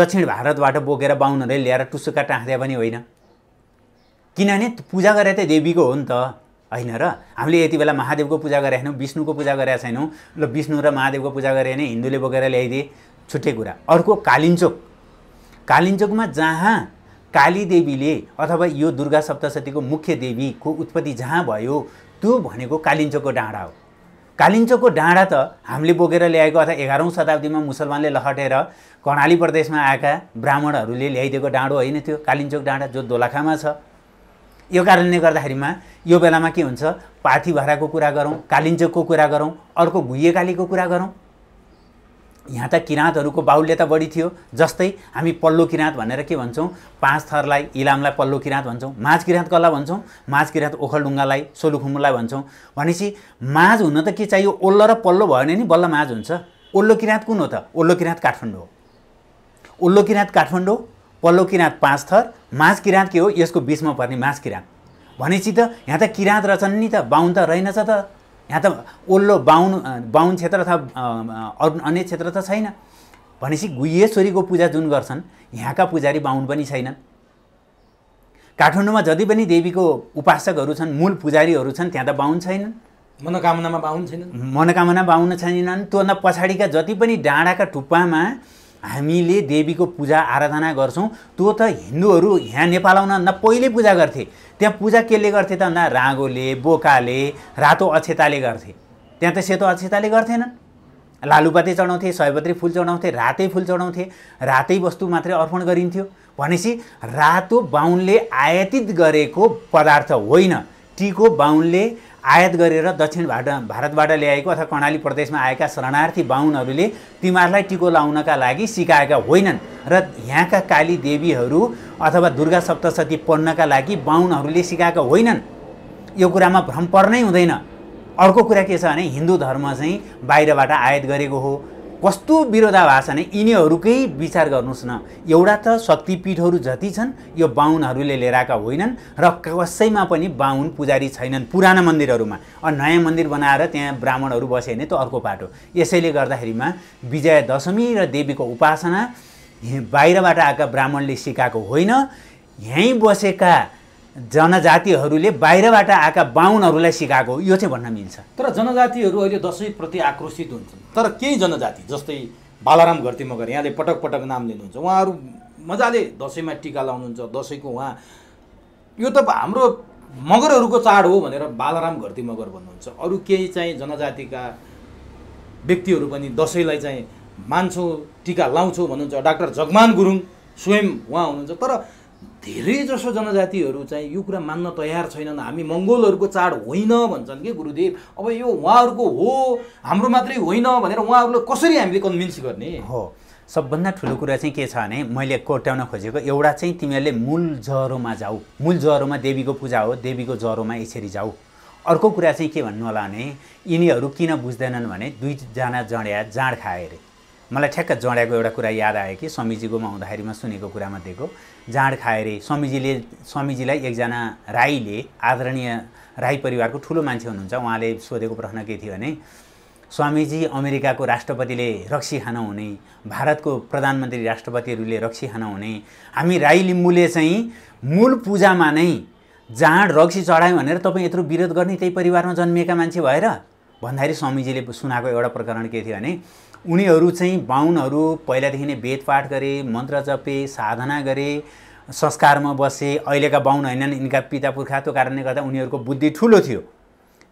दक्षिण भारतबाट बोकेर बाहुनहरूले ल्याएर टुसुका टाँख्दा पनि होइन किनभने पूजा गरे त देवीको हो नि त होइन र हामीले यति बेला महादेवको पूजा गरेका छैनौँ विष्णुको पूजा गरेका छैनौँ ल विष्णु र महादेवको पूजा गरे भने हिन्दूले बोकेर ल्याइदिए छुट्टै कुरा अर्को कालिन्चोक कालिन्चोकमा जहाँ काली देवीले अथवा यो दुर्गा सप्तशतीको मुख्य देवीको उत्पत्ति जहाँ भयो त्यो भनेको कालिन्चोकको डाँडा हो कालिन्चोकको डाँडा त हामीले बोकेर ल्याएको अथवा एघारौँ शताब्दीमा मुसलमानले लहटेर कर्णाली प्रदेशमा आएका ब्राह्मणहरूले ल्याइदिएको डाँडो होइन त्यो कालिन्चोक डाँडा जो दोलाखामा छ यो कारणले गर्दाखेरिमा यो बेलामा के हुन्छ पाथी भाडाको कुरा गरौँ कालिन्चोकको कुरा गरौँ अर्को भुइएकालीको कुरा गरौँ यहाँ त किराँतहरूको बाहुल्यता बढी थियो जस्तै हामी पल्लो किराँत भनेर के भन्छौँ पाँच थरलाई इलामलाई पल्लो किराँत भन्छौँ माझ किराँत कसलाई भन्छौँ माझ किराँत ओखलढुङ्गालाई सोलुखुम्बुलाई भन्छौँ भनेपछि माझ हुन त के चाहियो ओल्लो र पल्लो भयो भने नि बल्ल माझ हुन्छ ओल्लो किराँत कुन हो त ओल्लो किराँत काठमाडौँ ओल्लो किराँत काठमाडौँ पल्लो किराँत पाँच थर माझ किराँत के हो यसको बिचमा पर्ने माझ किराँत भनेपछि त यहाँ त किराँत रहेछन् नि त बाहुन त रहेनछ त यहाँ त ओल्लो बाहुन बाहुन क्षेत्र अथवा अरू अन्य क्षेत्र त छैन भनेपछि गुह्यश्वरीको पूजा जुन गर्छन् यहाँका पुजारी बाहुन पनि छैनन् काठमाडौँमा जति पनि देवीको उपासकहरू छन् मूल पुजारीहरू छन् त्यहाँ त बाहुन छैनन् मनोकामनामा बाहुन छैनन् मनोकामना बाहुन छैनन् त्योभन्दा पछाडिका जति पनि डाँडाका टुप्पामा हामीले देवीको पूजा आराधना गर्छौँ त्यो त हिन्दूहरू यहाँ नेपाल आउन न पहिले पूजा गर्थे त्यहाँ पूजा केले गर्थे त भन्दा राँगोले बोकाले रातो अक्षताले गर्थे त्यहाँ त सेतो अक्षताले गर्थेनन् लालुपाते चढाउँथे सयपत्री फुल चढाउँथे रातै फुल चढाउँथे रातै वस्तु मात्रै अर्पण गरिन्थ्यो भनेपछि रातो बाहुनले आयातित गरेको पदार्थ होइन टीको बाहुनले आयात गरेर दक्षिण दक्षिणबाट भारतबाट ल्याएको अथवा कर्णाली प्रदेशमा आएका शरणार्थी बाहुनहरूले तिमीहरूलाई टिको लाउनका लागि सिकाएका होइनन् र यहाँका काली देवीहरू अथवा दुर्गा सप्तशती पढ्नका लागि बाहुनहरूले सिकाएका होइनन् यो कुरामा भ्रम पर्नै हुँदैन अर्को कुरा के छ भने हिन्दू धर्म चाहिँ बाहिरबाट आयात गरेको हो कस्तो विरोधाभास नै यिनीहरूकै विचार गर्नुहोस् न एउटा त शक्तिपीठहरू जति छन् यो बाहुनहरूले लिएर आएका होइनन् र कसैमा पनि बाहुन पुजारी छैनन् पुराना मन्दिरहरूमा नयाँ मन्दिर बनाएर त्यहाँ ब्राह्मणहरू बसे भने त अर्को पाटो यसैले गर्दाखेरिमा विजय दशमी र देवीको उपासना बाहिरबाट आएका ब्राह्मणले सिकाएको होइन यहीँ बसेका जनजातिहरूले बाहिरबाट आएका बाहुनहरूलाई सिकाएको यो चाहिँ भन्न मिल्छ तर जनजातिहरू अहिले दसैँप्रति आक्रोशित हुन्छन् तर केही जनजाति जस्तै बालाराम घरती मगर यहाँले पटक पटक नाम लिनुहुन्छ उहाँहरू मजाले दसैँमा टिका लाउनुहुन्छ दसैँको उहाँ यो त हाम्रो मगरहरूको चाड हो भनेर बालाराम घरती मगर भन्नुहुन्छ अरू केही चाहिँ जनजातिका व्यक्तिहरू पनि दसैँलाई चाहिँ मान्छौँ टिका लाउँछौँ भन्नुहुन्छ डाक्टर जगमान गुरुङ स्वयं उहाँ हुनुहुन्छ तर धेरै जसो जनजातिहरू चाहिँ यो कुरा मान्न तयार छैनन् हामी मङ्गोलहरूको चाड होइन भन्छन् कि गुरुदेव अब यो उहाँहरूको हो हाम्रो मात्रै होइन भनेर उहाँहरूलाई कसरी हामीले कन्भिन्स गर्ने हो सबभन्दा ठुलो कुरा चाहिँ के छ भने मैले कोट्याउन खोजेको एउटा चाहिँ तिमीहरूले मूल जरोमा जाऊ मूल जरोमा देवीको पूजा हो देवीको जरोमा यसरी जाऊ अर्को कुरा चाहिँ के भन्नु होला भने यिनीहरू किन बुझ्दैनन् भने दुईजना जड्या जाँड खाए अरे मलाई ठ्याक्क जड्याको एउटा कुरा याद आयो कि स्वामीजीकोमा हुँदाखेरिमा सुनेको कुरामा दिएको जाँड खाए अरे स्वामीजीले स्वामीजीलाई एकजना राईले आदरणीय राई परिवारको ठुलो मान्छे हुनुहुन्छ उहाँले सोधेको प्रश्न के थियो भने स्वामीजी अमेरिकाको राष्ट्रपतिले रक्सी खान हुने भारतको प्रधानमन्त्री राष्ट्रपतिहरूले रक्सी खान हुने हामी राई लिम्बूले चाहिँ मूल पूजामा नै जाँड रक्सी चढायौँ भनेर तपाईँ यत्रो विरोध गर्ने त्यही परिवारमा जन्मिएका मान्छे भएर भन्दाखेरि स्वामीजीले सुनाएको एउटा प्रकरण के थियो भने उनीहरू चाहिँ बाहुनहरू पहिलादेखि नै वेदपाठ गरे मन्त्र जपे साधना गरे संस्कारमा बसे अहिलेका बाहुन होइनन् यिनका पिता पुर्खाको कारणले गर्दा उनीहरूको बुद्धि ठुलो थियो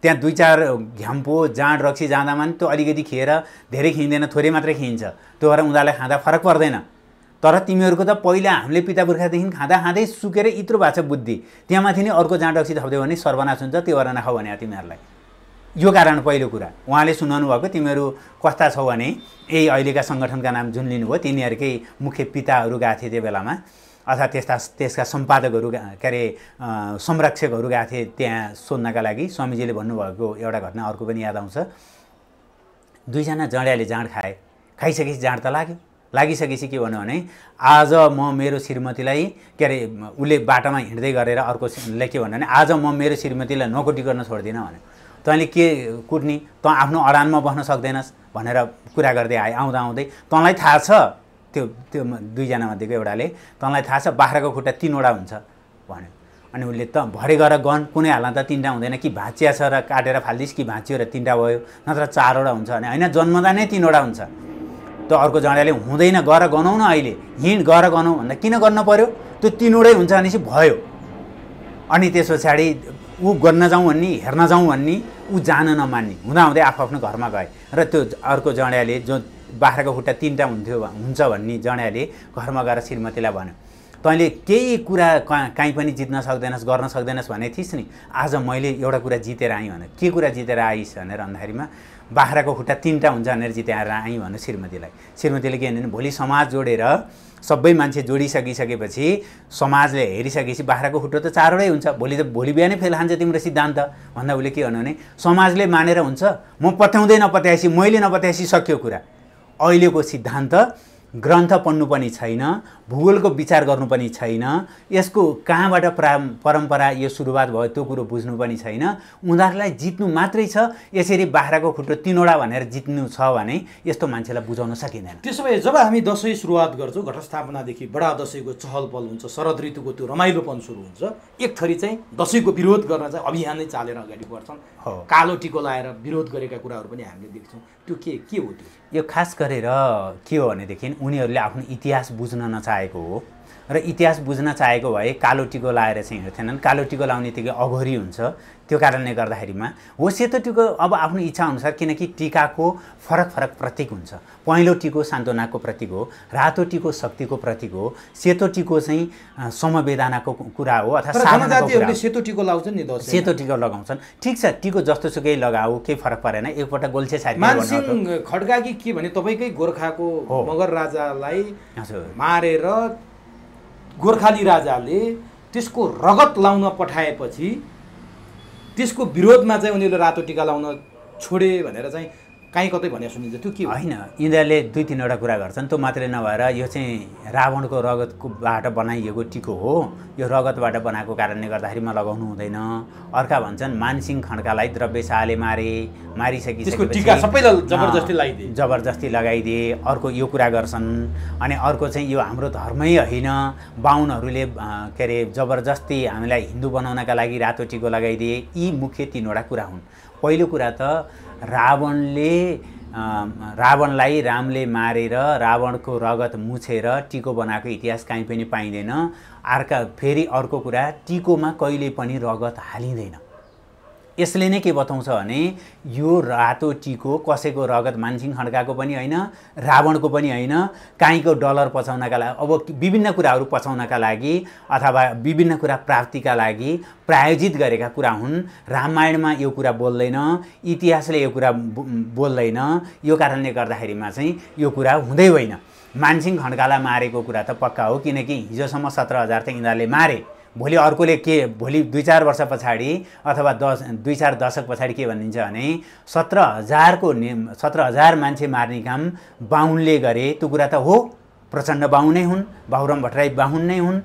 त्यहाँ दुई चार घ्याम्पो जाँड रक्सी जाँदामा पनि त्यो अलिकति खिएर धेरै खिँदैन थोरै मात्रै खिइन्छ त्यो भएर उनीहरूलाई खाँदा फरक पर्दैन तर तिमीहरूको त पहिला हामीले पिता पुर्खादेखि खाँदा खाँदै सुकेर यत्रो भएको छ बुद्धि त्यहाँ माथि नै अर्को जाँड रक्सी थप्दियो भने सर्वनाश हुन्छ त्यो भएर नखाऊ भने तिमीहरूलाई यो कारण पहिलो कुरा उहाँले सुनाउनु भएको तिमीहरू कस्ता छौ भने यही अहिलेका सङ्गठनका नाम जुन लिनुभयो तिनीहरूकै मुख्य पिताहरू गएको थिए त्यो बेलामा अथवा त्यस्ता त्यसका सम्पादकहरू के अरे संरक्षकहरू गएको थिए त्यहाँ सोध्नका लागि स्वामीजीले भन्नुभएको एउटा घटना अर्को पनि याद आउँछ दुईजना जडियाले जाँड खाए खाइसकेपछि जाँड त लाग्यो लागिसकेपछि के भन्यो भने आज म मेरो श्रीमतीलाई के अरे उसले बाटोमा हिँड्दै गरेर अर्कोले के भन्यो भने आज म मेरो श्रीमतीलाई नोकोटी गर्न छोड्दिनँ भने तैँले के कुट्ने तँ आफ्नो अडानमा बस्न सक्दैनस् भनेर कुरा गर्दै आए आउँदा आउँदै तँलाई थाहा छ त्यो त्यो दुईजनामध्येको एउटाले तँलाई थाहा छ बाख्राको खुट्टा तिनवटा हुन्छ भन्यो अनि उसले त भरे गएर गन कुनै हालमा त तिनवटा हुँदैन कि भाँचिया छ र काटेर फालिदिस् कि भाँचियो र तिनवटा भयो नत्र चारवटा हुन्छ अनि होइन जन्मदा नै तिनवटा हुन्छ त अर्को जनाले हुँदैन गर गनौँ न अहिले हिँड गर गनौँ भन्दा किन गर्नु पऱ्यो त्यो तिनवटै हुन्छ भनेपछि भयो अनि त्यस पछाडि ऊ गर्न जाउँ भन्ने हेर्न जाउँ भन्ने ऊ जान नमान्ने हुँदाहुँदै आफू आफ्नो घरमा गए र त्यो अर्को जड्याले जो बाख्राको खुट्टा तिनवटा हुन्थ्यो हुन्छ भन्ने जँड्याले घरमा गएर श्रीमतीलाई भन्यो तैँले केही कुरा काहीँ पनि जित्न सक्दैनस् गर्न सक्दैनस् भनेको थिइस् नि आज मैले एउटा कुरा जितेर आएँ भने के कुरा जितेर आइस् भनेर भन्दाखेरिमा बाख्राको खुट्टा तिनवटा हुन्छ भनेर जिताएर आएँ भन्नु श्रीमतीलाई श्रीमतीले के भने भोलि समाज जोडेर सबै मान्छे जोडिसकिसकेपछि समाजले हेरिसकेपछि बाख्राको खुट्टो त चारवटै हुन्छ भोलि त भोलि बिहानै फेल खान्छ तिम्रो सिद्धान्त भन्दा उसले के भन्यो भने समाजले मानेर हुन्छ म पत्याउँदै नपत्याएपछि मैले नपत्याएपछि सक्यो कुरा अहिलेको सिद्धान्त ग्रन्थ पढ्नु पनि छैन भूगोलको विचार गर्नु पनि छैन यसको कहाँबाट प्रा परम्परा यो सुरुवात भयो त्यो कुरो बुझ्नु पनि छैन उनीहरूलाई जित्नु मात्रै छ यसरी बाख्राको खुट्टो तिनवटा भनेर जित्नु छ भने यस्तो मान्छेलाई बुझाउन सकिँदैन त्यसो भए जब हामी दसैँ सुरुवात गर्छौँ घटस्थापनादेखि बडा दसैँको चहल पहल हुन्छ शरद ऋतुको त्यो रमाइलोपन सुरु हुन्छ एक थरी चाहिँ दसैँको विरोध गर्न चाहिँ अभियान नै चालेर अगाडि बढ्छन् कालो टिको लाएर विरोध गरेका कुराहरू पनि हामीले देख्छौँ त्यो के के हो त्यो यो खास गरेर के हो भनेदेखि उनीहरूले आफ्नो इतिहास बुझ्न नचाहेको हो र इतिहास बुझ्न चाहेको भए कालो टिको लाएर चाहिँ हिँड्थेनन् कालो टिको लाउने त्यतिकै अघोरी हुन्छ त्यो कारणले गर्दाखेरिमा हो सेतो टिको अब आफ्नो इच्छा अनुसार किनकि टिकाको फरक फरक प्रतीक हुन्छ पहेँलो टिको सान्त्वनाको प्रतीक हो रातो टिको शक्तिको प्रतीक हो सेतो टिको चाहिँ समवेदनाको कुरा हो अथवा सेतो टिको लाउँछन् नि सेतो टिको लगाउँछन् ठिक छ टिको जस्तो सुकै लगाऊ केही फरक परेन एकपल्ट गोल्छे साडी खड्का कि के भने तपाईँकै गोर्खाको मगर राजालाई मारेर गोर्खाली राजाले त्यसको रगत लाउन पठाएपछि त्यसको विरोधमा चाहिँ उनीहरूले रातो टिका लाउन छोडे भनेर चाहिँ काहीँ कतै भनेर सुनिन्छ त्यो के होइन यिनीहरूले दुई तिनवटा कुरा गर्छन् त्यो मात्रै नभएर यो चाहिँ रावणको रगतकोबाट बनाइएको टिको हो यो रगतबाट बनाएको कारणले गर्दाखेरि म लगाउनु हुँदैन अर्का भन्छन् मानसिंह खड्कालाई द्रव्य शाहले मारे मारिसकेपछि त्यसको टिका सबैलाई जबरजस्ती लगाइदिए जबरजस्ती लगाइदिए अर्को यो कुरा गर्छन् अनि अर्को चाहिँ यो हाम्रो धर्मै होइन बाहुनहरूले के अरे जबरजस्ती हामीलाई हिन्दू बनाउनका लागि रातो टिको लगाइदिए यी मुख्य तिनवटा कुरा हुन् पहिलो कुरा त रावणले रावणलाई रामले मारेर रावणको रगत मुछेर टिको बनाएको इतिहास कहीँ पनि पाइँदैन अर्का फेरि अर्को कुरा टिकोमा कहिले पनि रगत हालिँदैन यसले नै के बताउँछ भने यो रातो टीको कसैको रगत मानसिंह खड्काको पनि होइन रावणको पनि होइन काहीँको डलर पचाउनका लागि अब विभिन्न कुराहरू पचाउनका लागि अथवा विभिन्न कुरा प्राप्तिका लागि प्रायोजित गरेका कुरा हुन् रामायणमा यो कुरा बोल्दैन इतिहासले यो कुरा बोल्दैन यो कारणले गर्दाखेरिमा चाहिँ यो कुरा हुँदै होइन मानसिंह खड्कालाई मारेको कुरा त पक्का हो किनकि हिजोसम्म सत्र हजार त यिनीहरूले मारे भोलि अर्कोले के भोलि दुई चार वर्ष पछाडि अथवा दस दुई चार दशक पछाडि के भनिन्छ भने सत्र हजारको नि सत्र हजार मान्छे मार्ने काम बाहुनले गरे त्यो कुरा त हो प्रचण्ड बाहुन हुन् बाहुराम भट्टराई बाहुन नै हुन्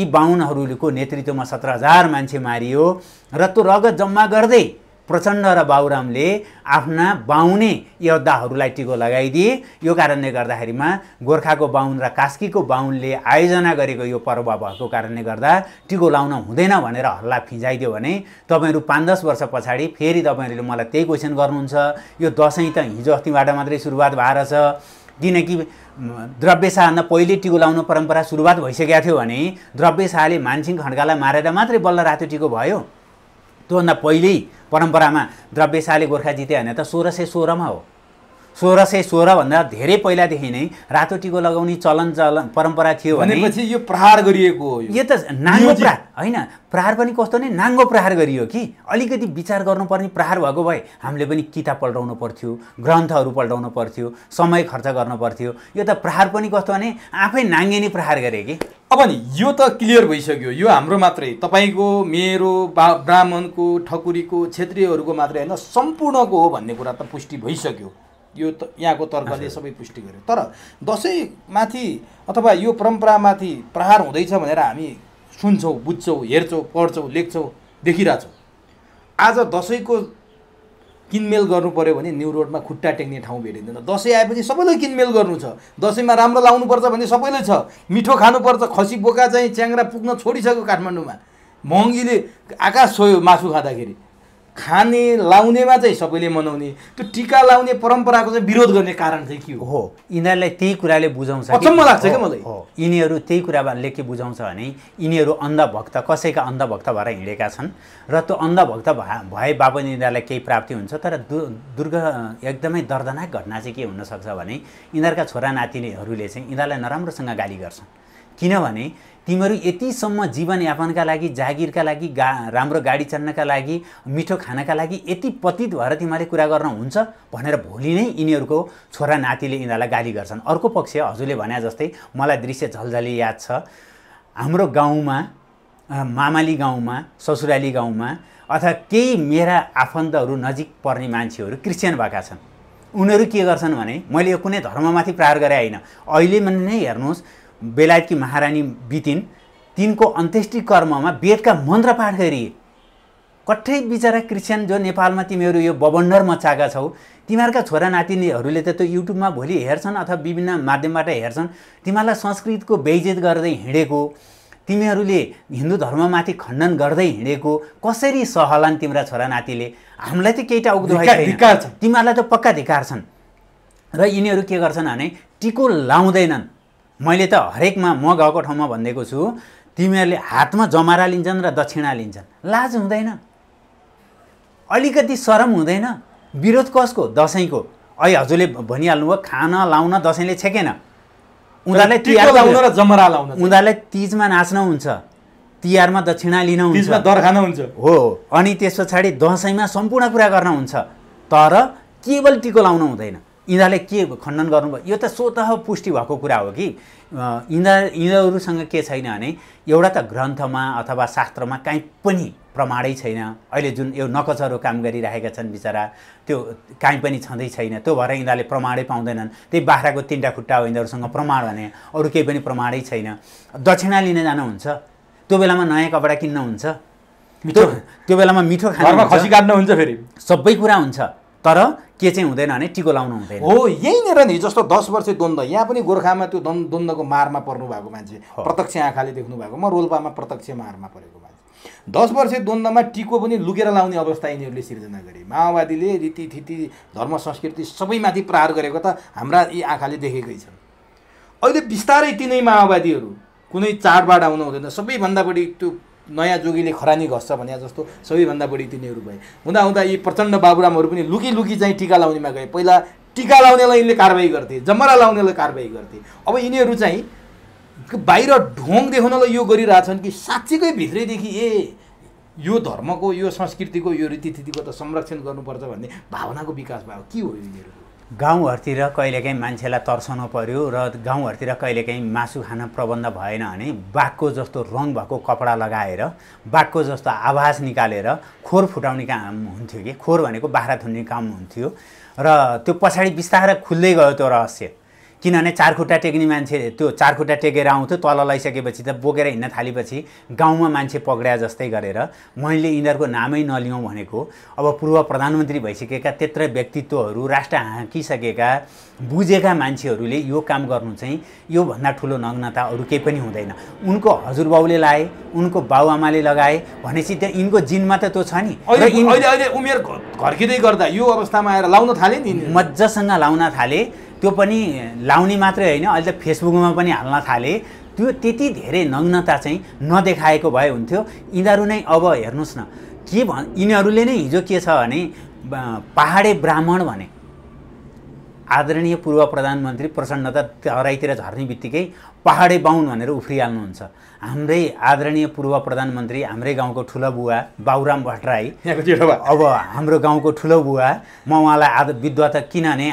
यी बाहुनहरूको नेतृत्वमा सत्र हजार मान्छे मारियो र त्यो रगत जम्मा गर्दै प्रचण्ड र बाबुरामले आफ्ना बाहुने योद्धाहरूलाई टिको लगाइदिए यो कारणले गर्दाखेरिमा गोर्खाको बाहुन र कास्कीको बाहुनले आयोजना गरेको यो पर्व भएको कारणले गर्दा टिको लाउन हुँदैन भनेर हल्ला फिजाइदियो भने तपाईँहरू पाँच दस वर्ष पछाडि फेरि तपाईँहरूले मलाई त्यही क्वेसन गर्नुहुन्छ यो दसैँ त हिजो अस्तिबाट मात्रै सुरुवात भएर छ किनकि द्रव्य शाहभन्दा पहिले टिको लाउनु परम्परा सुरुवात भइसकेको थियो भने द्रव्य शाहले मानसिंह खड्कालाई मारेर मात्रै बल्ल रातो टिको भयो त्योभन्दा पहिल्यै परम्परामा द्रव्यशाली गोर्खा जिते भने त सोह्र सय सोह्रमा हो सोह्र सय सोह्रभन्दा धेरै पहिलादेखि नै रातो टिको लगाउने चलन चलन परम्परा थियो भनेपछि यो प्रहार गरिएको हो यो त नाङ्गो प्रहार होइन प्रहार पनि कस्तो नै नाङ्गो प्रहार गरियो कि अलिकति विचार गर्नुपर्ने प्रहार भएको भए हामीले पनि किताब पल्टाउनु पर्थ्यो ग्रन्थहरू पल्टाउनु पर्थ्यो समय खर्च गर्नु पर्थ्यो यो त प्रहार पनि कस्तो भने आफै नाङ्गेनी प्रहार गरे कि अब नि यो त क्लियर भइसक्यो यो हाम्रो मात्रै तपाईँको मेरो बा ब्राह्मणको ठकुरीको क्षेत्रीयहरूको मात्रै होइन सम्पूर्णको हो भन्ने कुरा त पुष्टि भइसक्यो यो त यहाँको तर्कले सबै पुष्टि गर्यो तर दसैँमाथि अथवा यो परम्परामाथि प्रहार हुँदैछ भनेर हामी सुन्छौँ बुझ्छौँ हेर्छौँ पढ्छौँ लेख्छौँ देखिरहेछौँ आज दसैँको किनमेल गर्नु पऱ्यो भने न्यु रोडमा खुट्टा टेक्ने ठाउँ भेटिँदैन दसैँ आएपछि सबैलाई किनमेल गर्नु छ दसैँमा राम्रो लाउनुपर्छ भने सबैलाई छ मिठो खानुपर्छ खसी बोका चाहिँ च्याङ्रा पुग्न छोडिसक्यो काठमाडौँमा महँगीले आकाश छोयो मासु खाँदाखेरि खाने लाउनेमा चाहिँ सबैले मनाउने त्यो टिका लाउने परम्पराको चाहिँ विरोध गर्ने कारण चाहिँ के हो यिनीहरूलाई त्यही कुराले बुझाउँछ अचम्म लाग्छ क्या मलाई यिनीहरू त्यही कुराले के बुझाउँछ भने यिनीहरू अन्धभक्त कसैका अन्धभक्त भएर हिँडेका छन् र त्यो अन्धभक्त भए बापत यिनीहरूलाई केही प्राप्ति हुन्छ तर दु दुर्ग एकदमै दर्दनाक घटना चाहिँ के हुनसक्छ भने यिनीहरूका छोरा नातिनीहरूले चाहिँ यिनीहरूलाई नराम्रोसँग गाली गर्छन् किनभने तिमीहरू यतिसम्म जीवनयापनका लागि जागिरका लागि गा राम्रो गाडी चल्नका लागि मिठो खानका लागि यति पतित भएर तिमीहरूले कुरा गर्न हुन्छ भनेर भोलि नै यिनीहरूको छोरा नातिले यिनीहरूलाई गाली गर्छन् अर्को पक्ष हजुरले भने जस्तै मलाई दृश्य झल्झली याद छ हाम्रो गाउँमा मामाली गाउँमा ससुराली गाउँमा अथवा केही मेरा आफन्तहरू नजिक पर्ने मान्छेहरू क्रिस्चियन भएका छन् उनीहरू के गर्छन् भने मैले यो कुनै धर्ममाथि प्रहार गरे होइन अहिले नै हेर्नुहोस् बेलायतकी महारानी बितिन् तिनको अन्त्येष्टि कर्ममा वेदका मन्त्र पाठ गरिए कठै बिचरा क्रिस्चियन जो नेपालमा तिमीहरू यो बबन्डर मचाएका छौ तिमीहरूका छोरा नातिनीहरूले त त्यो युट्युबमा भोलि हेर्छन् अथवा विभिन्न माध्यमबाट हेर्छन् तिमीहरूलाई संस्कृतको बेजेत गर्दै हिँडेको तिमीहरूले हिन्दू धर्ममाथि खण्डन गर्दै हिँडेको कसरी सहलान् तिम्रा छोरा नातिले हामीलाई त केही टाउको तिमीहरूलाई त पक्का धिकार छन् र यिनीहरू के गर्छन् भने टिको लाउँदैनन् मैले त हरेकमा म गएको ठाउँमा भनिदिएको छु तिमीहरूले हातमा जमारा लिन्छन् र दक्षिणा लिन्छन् लाज हुँदैन अलिकति सरम हुँदैन विरोध कसको दसैँको अहिले हजुरले भनिहाल्नु भयो खान लाउन दसैँले छेकेन उनीहरूलाई तिहार लाउन र जमरा लाउन उनीहरूलाई तिजमा नाच्न हुन्छ तिहारमा दक्षिणा लिन हुन्छ दर्खान हुन्छ हो अनि त्यस पछाडि दसैँमा सम्पूर्ण कुरा गर्न हुन्छ तर केवल टिको लाउनु हुँदैन यिनीहरूले के खण्डन गर्नुभयो यो त स्वतः पुष्टि भएको कुरा हो कि यिनीहरू यिनीहरूसँग के छैन भने एउटा त ग्रन्थमा अथवा शास्त्रमा काहीँ पनि प्रमाणै छैन अहिले जुन यो नकचहरू काम गरिरहेका छन् बिचरा त्यो काहीँ पनि छँदै छैन त्यो भएर यिनीहरूले प्रमाणै पाउँदैनन् त्यही बाख्राको तिनवटा खुट्टा हो यिनीहरूसँग प्रमाण भने अरू केही पनि प्रमाणै छैन दक्षिणा लिन जानुहुन्छ त्यो बेलामा नयाँ कपडा किन्नुहुन्छ हुन्छ त्यो बेलामा मिठो खाना खसी काट्नुहुन्छ फेरि सबै कुरा हुन्छ तर के चाहिँ हुँदैन भने टिको लाउनु हुँदैन हो यहीँनिर नि जस्तो दस वर्ष द्वन्द्व यहाँ पनि गोर्खामा त्यो द्वन्द द्वन्द्वको मारमा पर्नु भएको मान्छे प्रत्यक्ष आँखाले देख्नु भएको म रोल्पामा प्रत्यक्ष मारमा परेको मान्छे दस वर्ष द्वन्दमा टिको पनि लुकेर लाउने अवस्था यिनीहरूले सिर्जना गरे माओवादीले रीतिथिति धर्म संस्कृति सबैमाथि प्रहार गरेको त हाम्रा यी आँखाले देखेकै छन् अहिले बिस्तारै तिनै माओवादीहरू कुनै चाडबाड आउनु हुँदैन सबैभन्दा बढी त्यो नयाँ जोगीले खरानी घस्छ भने जस्तो सबैभन्दा बढी तिनीहरू भए हुँदाहुँदा यी प्रचण्ड बाबुरामहरू पनि लुकी लुकी चाहिँ टिका लाउनेमा गए पहिला टिका लाउनेलाई यिनले कारवाही गर्थे जमरा लाउनेलाई कारवाही गर्थे अब यिनीहरू चाहिँ बाहिर ढोङ देखाउनलाई यो गरिरहेछन् कि साँच्चीकै भित्रैदेखि ए यो धर्मको यो संस्कृतिको यो रीतिथितिको त संरक्षण गर्नुपर्छ भन्ने भावनाको विकास भयो के हो यिनीहरू गाउँघरतिर कहिलेकाहीँ मान्छेलाई तर्साउनु पर्यो र गाउँघरतिर कहिलेकाहीँ मासु खान प्रबन्ध भएन भने बाघको जस्तो रङ भएको कपडा लगाएर बाघको जस्तो आवाज निकालेर खोर फुटाउने काम हुन्थ्यो कि खोर भनेको बाख्रा थुन्ने काम हुन्थ्यो र त्यो पछाडि बिस्तारै खुल्दै गयो त्यो रहस्य किनभने चारखुट्टा टेक्ने मान्छे त्यो चारखुट्टा टेकेर आउँथ्यो तल लगाइसकेपछि त बोकेर हिँड्न थालेपछि गाउँमा मान्छे पक्रिया जस्तै गरेर मैले यिनीहरूको नामै नलिउँ भनेको अब पूर्व प्रधानमन्त्री भइसकेका त्यत्र व्यक्तित्वहरू राष्ट्र हाँकिसकेका बुझेका मान्छेहरूले यो काम गर्नु चाहिँ योभन्दा ठुलो नग्नता अरू केही पनि हुँदैन उनको हजुरबाउले लाए उनको बाबुआमाले लगाए भनेपछि त्यहाँ यिनको जिनमा त त्यो छ नि अहिले उमेर घर्किँदै गर्दा यो अवस्थामा आएर लाउन थाले नि मजासँग लाउन थाले त्यो पनि लाउने मात्रै होइन अहिले त फेसबुकमा पनि हाल्न थाले त्यो त्यति धेरै नग्नता चाहिँ नदेखाएको भए हुन्थ्यो यिनीहरू नै अब हेर्नुहोस् न के भन् यिनीहरूले नै हिजो के छ भने पाहाडे ब्राह्मण भने आदरणीय पूर्व प्रधानमन्त्री प्रचण्डता तराईतिर झर्ने बित्तिकै पहाडे बाहुन भनेर उफ्रिहाल्नुहुन्छ हाम्रै आदरणीय पूर्व प्रधानमन्त्री हाम्रै गाउँको ठुलो बुवा बाबुराम भट्टराई अब हाम्रो गाउँको ठुलो बुवा म उहाँलाई आद विद्वा त किनभने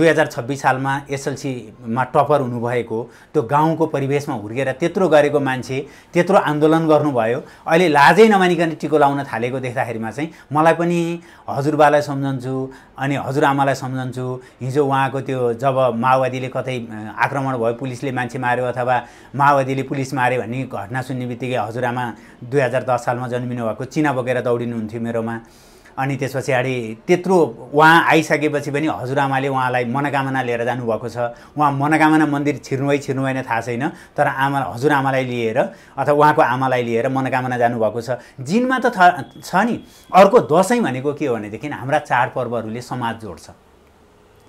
दुई हजार छब्बिस सालमा एसएलसीमा टपर हुनुभएको त्यो गाउँको परिवेशमा हुर्केर त्यत्रो गरेको मान्छे त्यत्रो आन्दोलन गर्नुभयो अहिले लाजै नमानिकन टिको लाउन थालेको देख्दाखेरिमा चाहिँ मलाई पनि हजुरबालाई सम्झन्छु अनि हजुरआमालाई सम्झन्छु हिजो उहाँको त्यो जब माओवादीले कतै आक्रमण भयो पुलिसले मान्छे मार्यो अथवा माओवादीले पुलिस माऱ्यो भन्ने घटना सुन्ने बित्तिकै हजुरआमा दुई हजार दस सालमा जन्मिनु भएको चिना बोकेर दौडिनुहुन्थ्यो मेरोमा अनि त्यस पछाडि त्यत्रो उहाँ आइसकेपछि पनि हजुरआमाले उहाँलाई मनोकामना लिएर जानुभएको छ उहाँ मनोकामना मन्दिर छिर्नु है छिर्नु भएन थाहा छैन तर आमा हजुरआमालाई लिएर अथवा उहाँको आमालाई लिएर मनोकामना जानुभएको छ जिनमा त छ नि अर्को दसैँ भनेको के हो भनेदेखि हाम्रा चाडपर्वहरूले समाज जोड्छ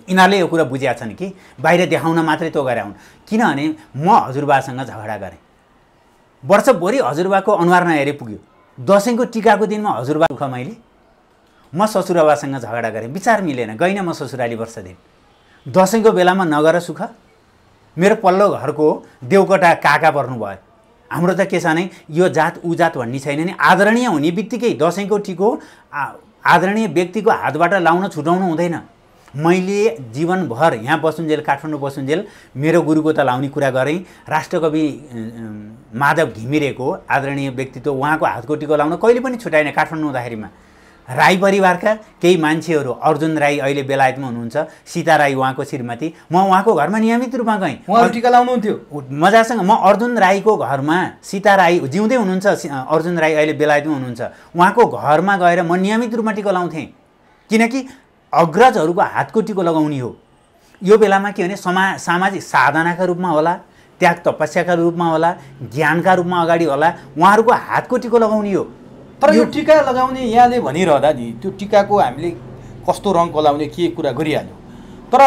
यिनीहरूले यो कुरा बुझेका छन् कि बाहिर देखाउन मात्रै त्यो गरे हुन् किनभने म हजुरबासँग झगडा गरेँ वर्षभरि हजुरबाको अनुहार नहेरे पुग्यो दसैँको टिकाको दिनमा हजुरबा दुःख मैले म ससुराबासँग झगडा गरेँ विचार मिलेन गइनँ म ससुराली वर्ष दिन दसैँको बेलामा नगर सुख मेरो पल्लो घरको देवकोटा काका पर्नु भयो हाम्रो त के छ भने यो जात ऊ जात भन्ने छैन नि आदरणीय हुने बित्तिकै दसैँको टिको आदरणीय व्यक्तिको हातबाट लाउन छुटाउनु हुँदैन मैले जीवनभर यहाँ बसुन्जेल काठमाडौँ बसुन्जेल मेरो गुरुको त लाउने कुरा गरेँ राष्ट्रकवि माधव घिमिरेको आदरणीय व्यक्तित्व उहाँको हातको टिको लाउन कहिले पनि छुट्याएन काठमाडौँ हुँदाखेरिमा राई परिवारका केही मान्छेहरू अर्जुन राई अहिले बेलायतमा हुनुहुन्छ सीता राई उहाँको श्रीमती म उहाँको घरमा नियमित रूपमा गएँ उहाँ टिका लाउनुहुन्थ्यो मजासँग म अर्जुन राईको घरमा सीता राई जिउँदै हुनुहुन्छ अर्जुन राई अहिले बेलायतमा हुनुहुन्छ उहाँको घरमा गएर म नियमित रूपमा टिका लाउँथेँ किनकि अग्रजहरूको हातको टिको लगाउने हो यो बेलामा के भने समा सामाजिक साधनाका रूपमा होला त्याग तपस्याका रूपमा होला ज्ञानका रूपमा अगाडि होला उहाँहरूको हातको टिको लगाउने हो तर यो टिका लगाउने यहाँले भनिरहँदा नि त्यो टिकाको हामीले कस्तो रङको लगाउने के कुरा गरिहाल्यो तर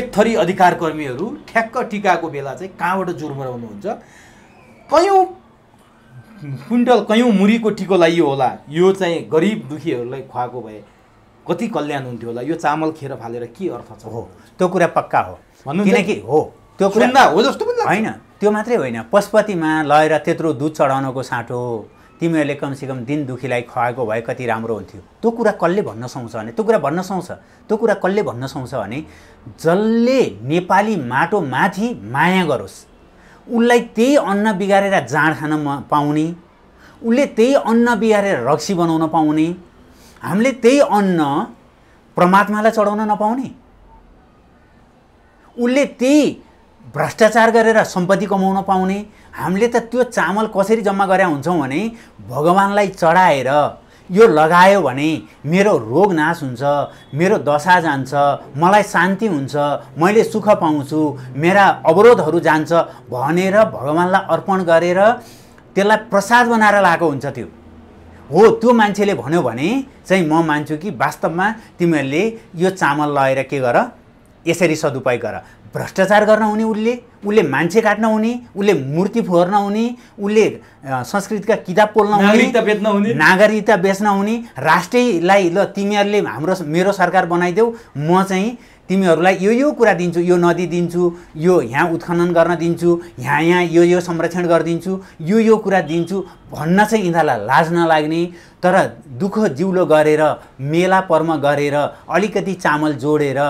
एक थरी अधिकार कर्मीहरू ठ्याक्क टिकाको बेला चाहिँ कहाँबाट जुर्मराउनुहुन्छ कयौँ क्विन्टल कयौँ मुरीको टिको लाइयो होला यो चाहिँ गरिब दुखीहरूलाई खुवाएको भए कति कल्याण हुन्थ्यो होला यो चामल खेर फालेर के अर्थ छ हो त्यो कुरा पक्का हो भन्नु किनकि हो त्यो कुरा हो जस्तो पनि होइन त्यो मात्रै होइन पशुपतिमा लगेर त्यत्रो दुध चढाउनको साँटो तिमीहरूले कमसेकम दिन दुखीलाई खुवाएको भए कति राम्रो हुन्थ्यो त्यो कुरा कसले भन्न सक्छ भने त्यो कुरा भन्न सक्छ त्यो कुरा कसले भन्न सक्छ भने जसले नेपाली माटोमाथि माया गरोस् उसलाई त्यही अन्न बिगारेर जाँड खान पाउने उसले त्यही अन्न बिगारेर रक्सी बनाउन पाउने हामीले त्यही अन्न परमात्मालाई चढाउन नपाउने उसले त्यही भ्रष्टाचार गरेर सम्पत्ति कमाउन पाउने हामीले त त्यो चामल कसरी जम्मा गरे हुन्छौँ भने भगवान्लाई चढाएर यो लगायो भने मेरो रोग नाश हुन्छ मेरो दशा जान्छ मलाई शान्ति हुन्छ मैले सुख पाउँछु मेरा अवरोधहरू जान्छ भनेर भगवान्लाई अर्पण गरेर त्यसलाई प्रसाद बनाएर लगाएको हुन्छ त्यो हो त्यो मान्छेले भन्यो भने चाहिँ म मान्छु कि वास्तवमा तिमीहरूले यो चामल लगाएर के गर यसरी सदुपयोग गर भ्रष्टाचार गर्न हुने उसले उसले मान्छे काट्न हुने उसले मूर्ति फोर्न हुने उसले संस्कृतका किताब पोल्न हुने नागरिकता बेच्न हुने राष्ट्रलाई ल तिमीहरूले हाम्रो मेरो सरकार बनाइदेऊ म चाहिँ तिमीहरूलाई यो यो कुरा दिन्छु यो नदी दिन्छु यो यहाँ उत्खनन गर्न दिन्छु यहाँ यहाँ यो यो संरक्षण गरिदिन्छु यो यो कुरा दिन्छु भन्न चाहिँ यिनीहरूलाई लाज नलाग्ने तर दुःख जिउलो गरेर मेला पर्म गरेर अलिकति चामल जोडेर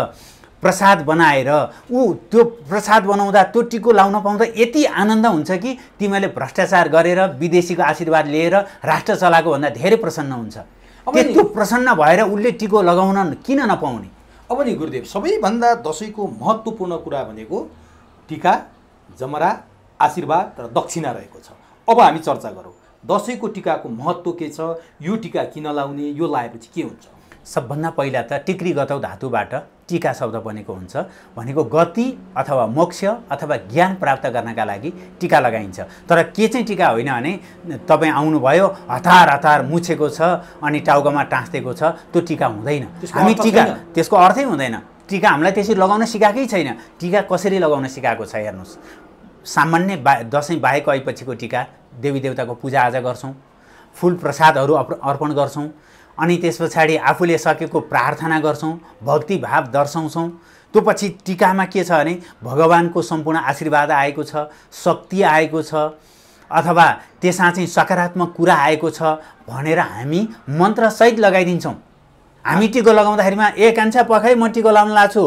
प्रसाद बनाएर ऊ त्यो प्रसाद बनाउँदा त्यो टिको लाउन पाउँदा यति आनन्द हुन्छ कि तिमीहरूले भ्रष्टाचार गरेर विदेशीको आशीर्वाद लिएर राष्ट्र चलाएको भन्दा धेरै प्रसन्न हुन्छ त्यो प्रसन्न भएर उसले टिको लगाउन किन नपाउने अब नि गुरुदेव सबैभन्दा दसैँको महत्त्वपूर्ण कुरा भनेको टिका जमरा आशीर्वाद र दक्षिणा रहेको छ अब हामी चर्चा गरौँ दसैँको टिकाको महत्त्व के छ यो टिका किन लाउने यो लाएपछि के हुन्छ सबभन्दा पहिला त टिक्रीगतौ धातुबाट टिका शब्द बनेको हुन्छ भनेको गति अथवा मोक्ष अथवा ज्ञान प्राप्त गर्नका लागि टिका लगाइन्छ तर के चाहिँ टिका होइन भने तपाईँ आउनुभयो हतार हतार मुछेको छ अनि टाउकोमा टाँस्देको छ त्यो टिका हुँदैन हामी टिका त्यसको अर्थै हुँदैन टिका हामीलाई त्यसरी लगाउन सिकाएकै छैन टिका कसरी लगाउन सिकाएको छ हेर्नुहोस् सामान्य बा दसैँ बाहेक आएपछिको टिका देवी देवताको पूजाआजा गर्छौँ फुल प्रसादहरू अर्पण गर्छौँ अनि त्यस पछाडि आफूले सकेको प्रार्थना गर्छौँ भक्तिभाव दर्शाउँछौँ त्यो पछि टिकामा के छ भने भगवान्को सम्पूर्ण आशीर्वाद आएको छ शक्ति आएको छ अथवा त्यसमा चाहिँ सकारात्मक कुरा आएको छ भनेर हामी मन्त्रसहित लगाइदिन्छौँ हामी टिको लगाउँदाखेरिमा ए कान्छा पखै म टिको लगाउनु लाग्छु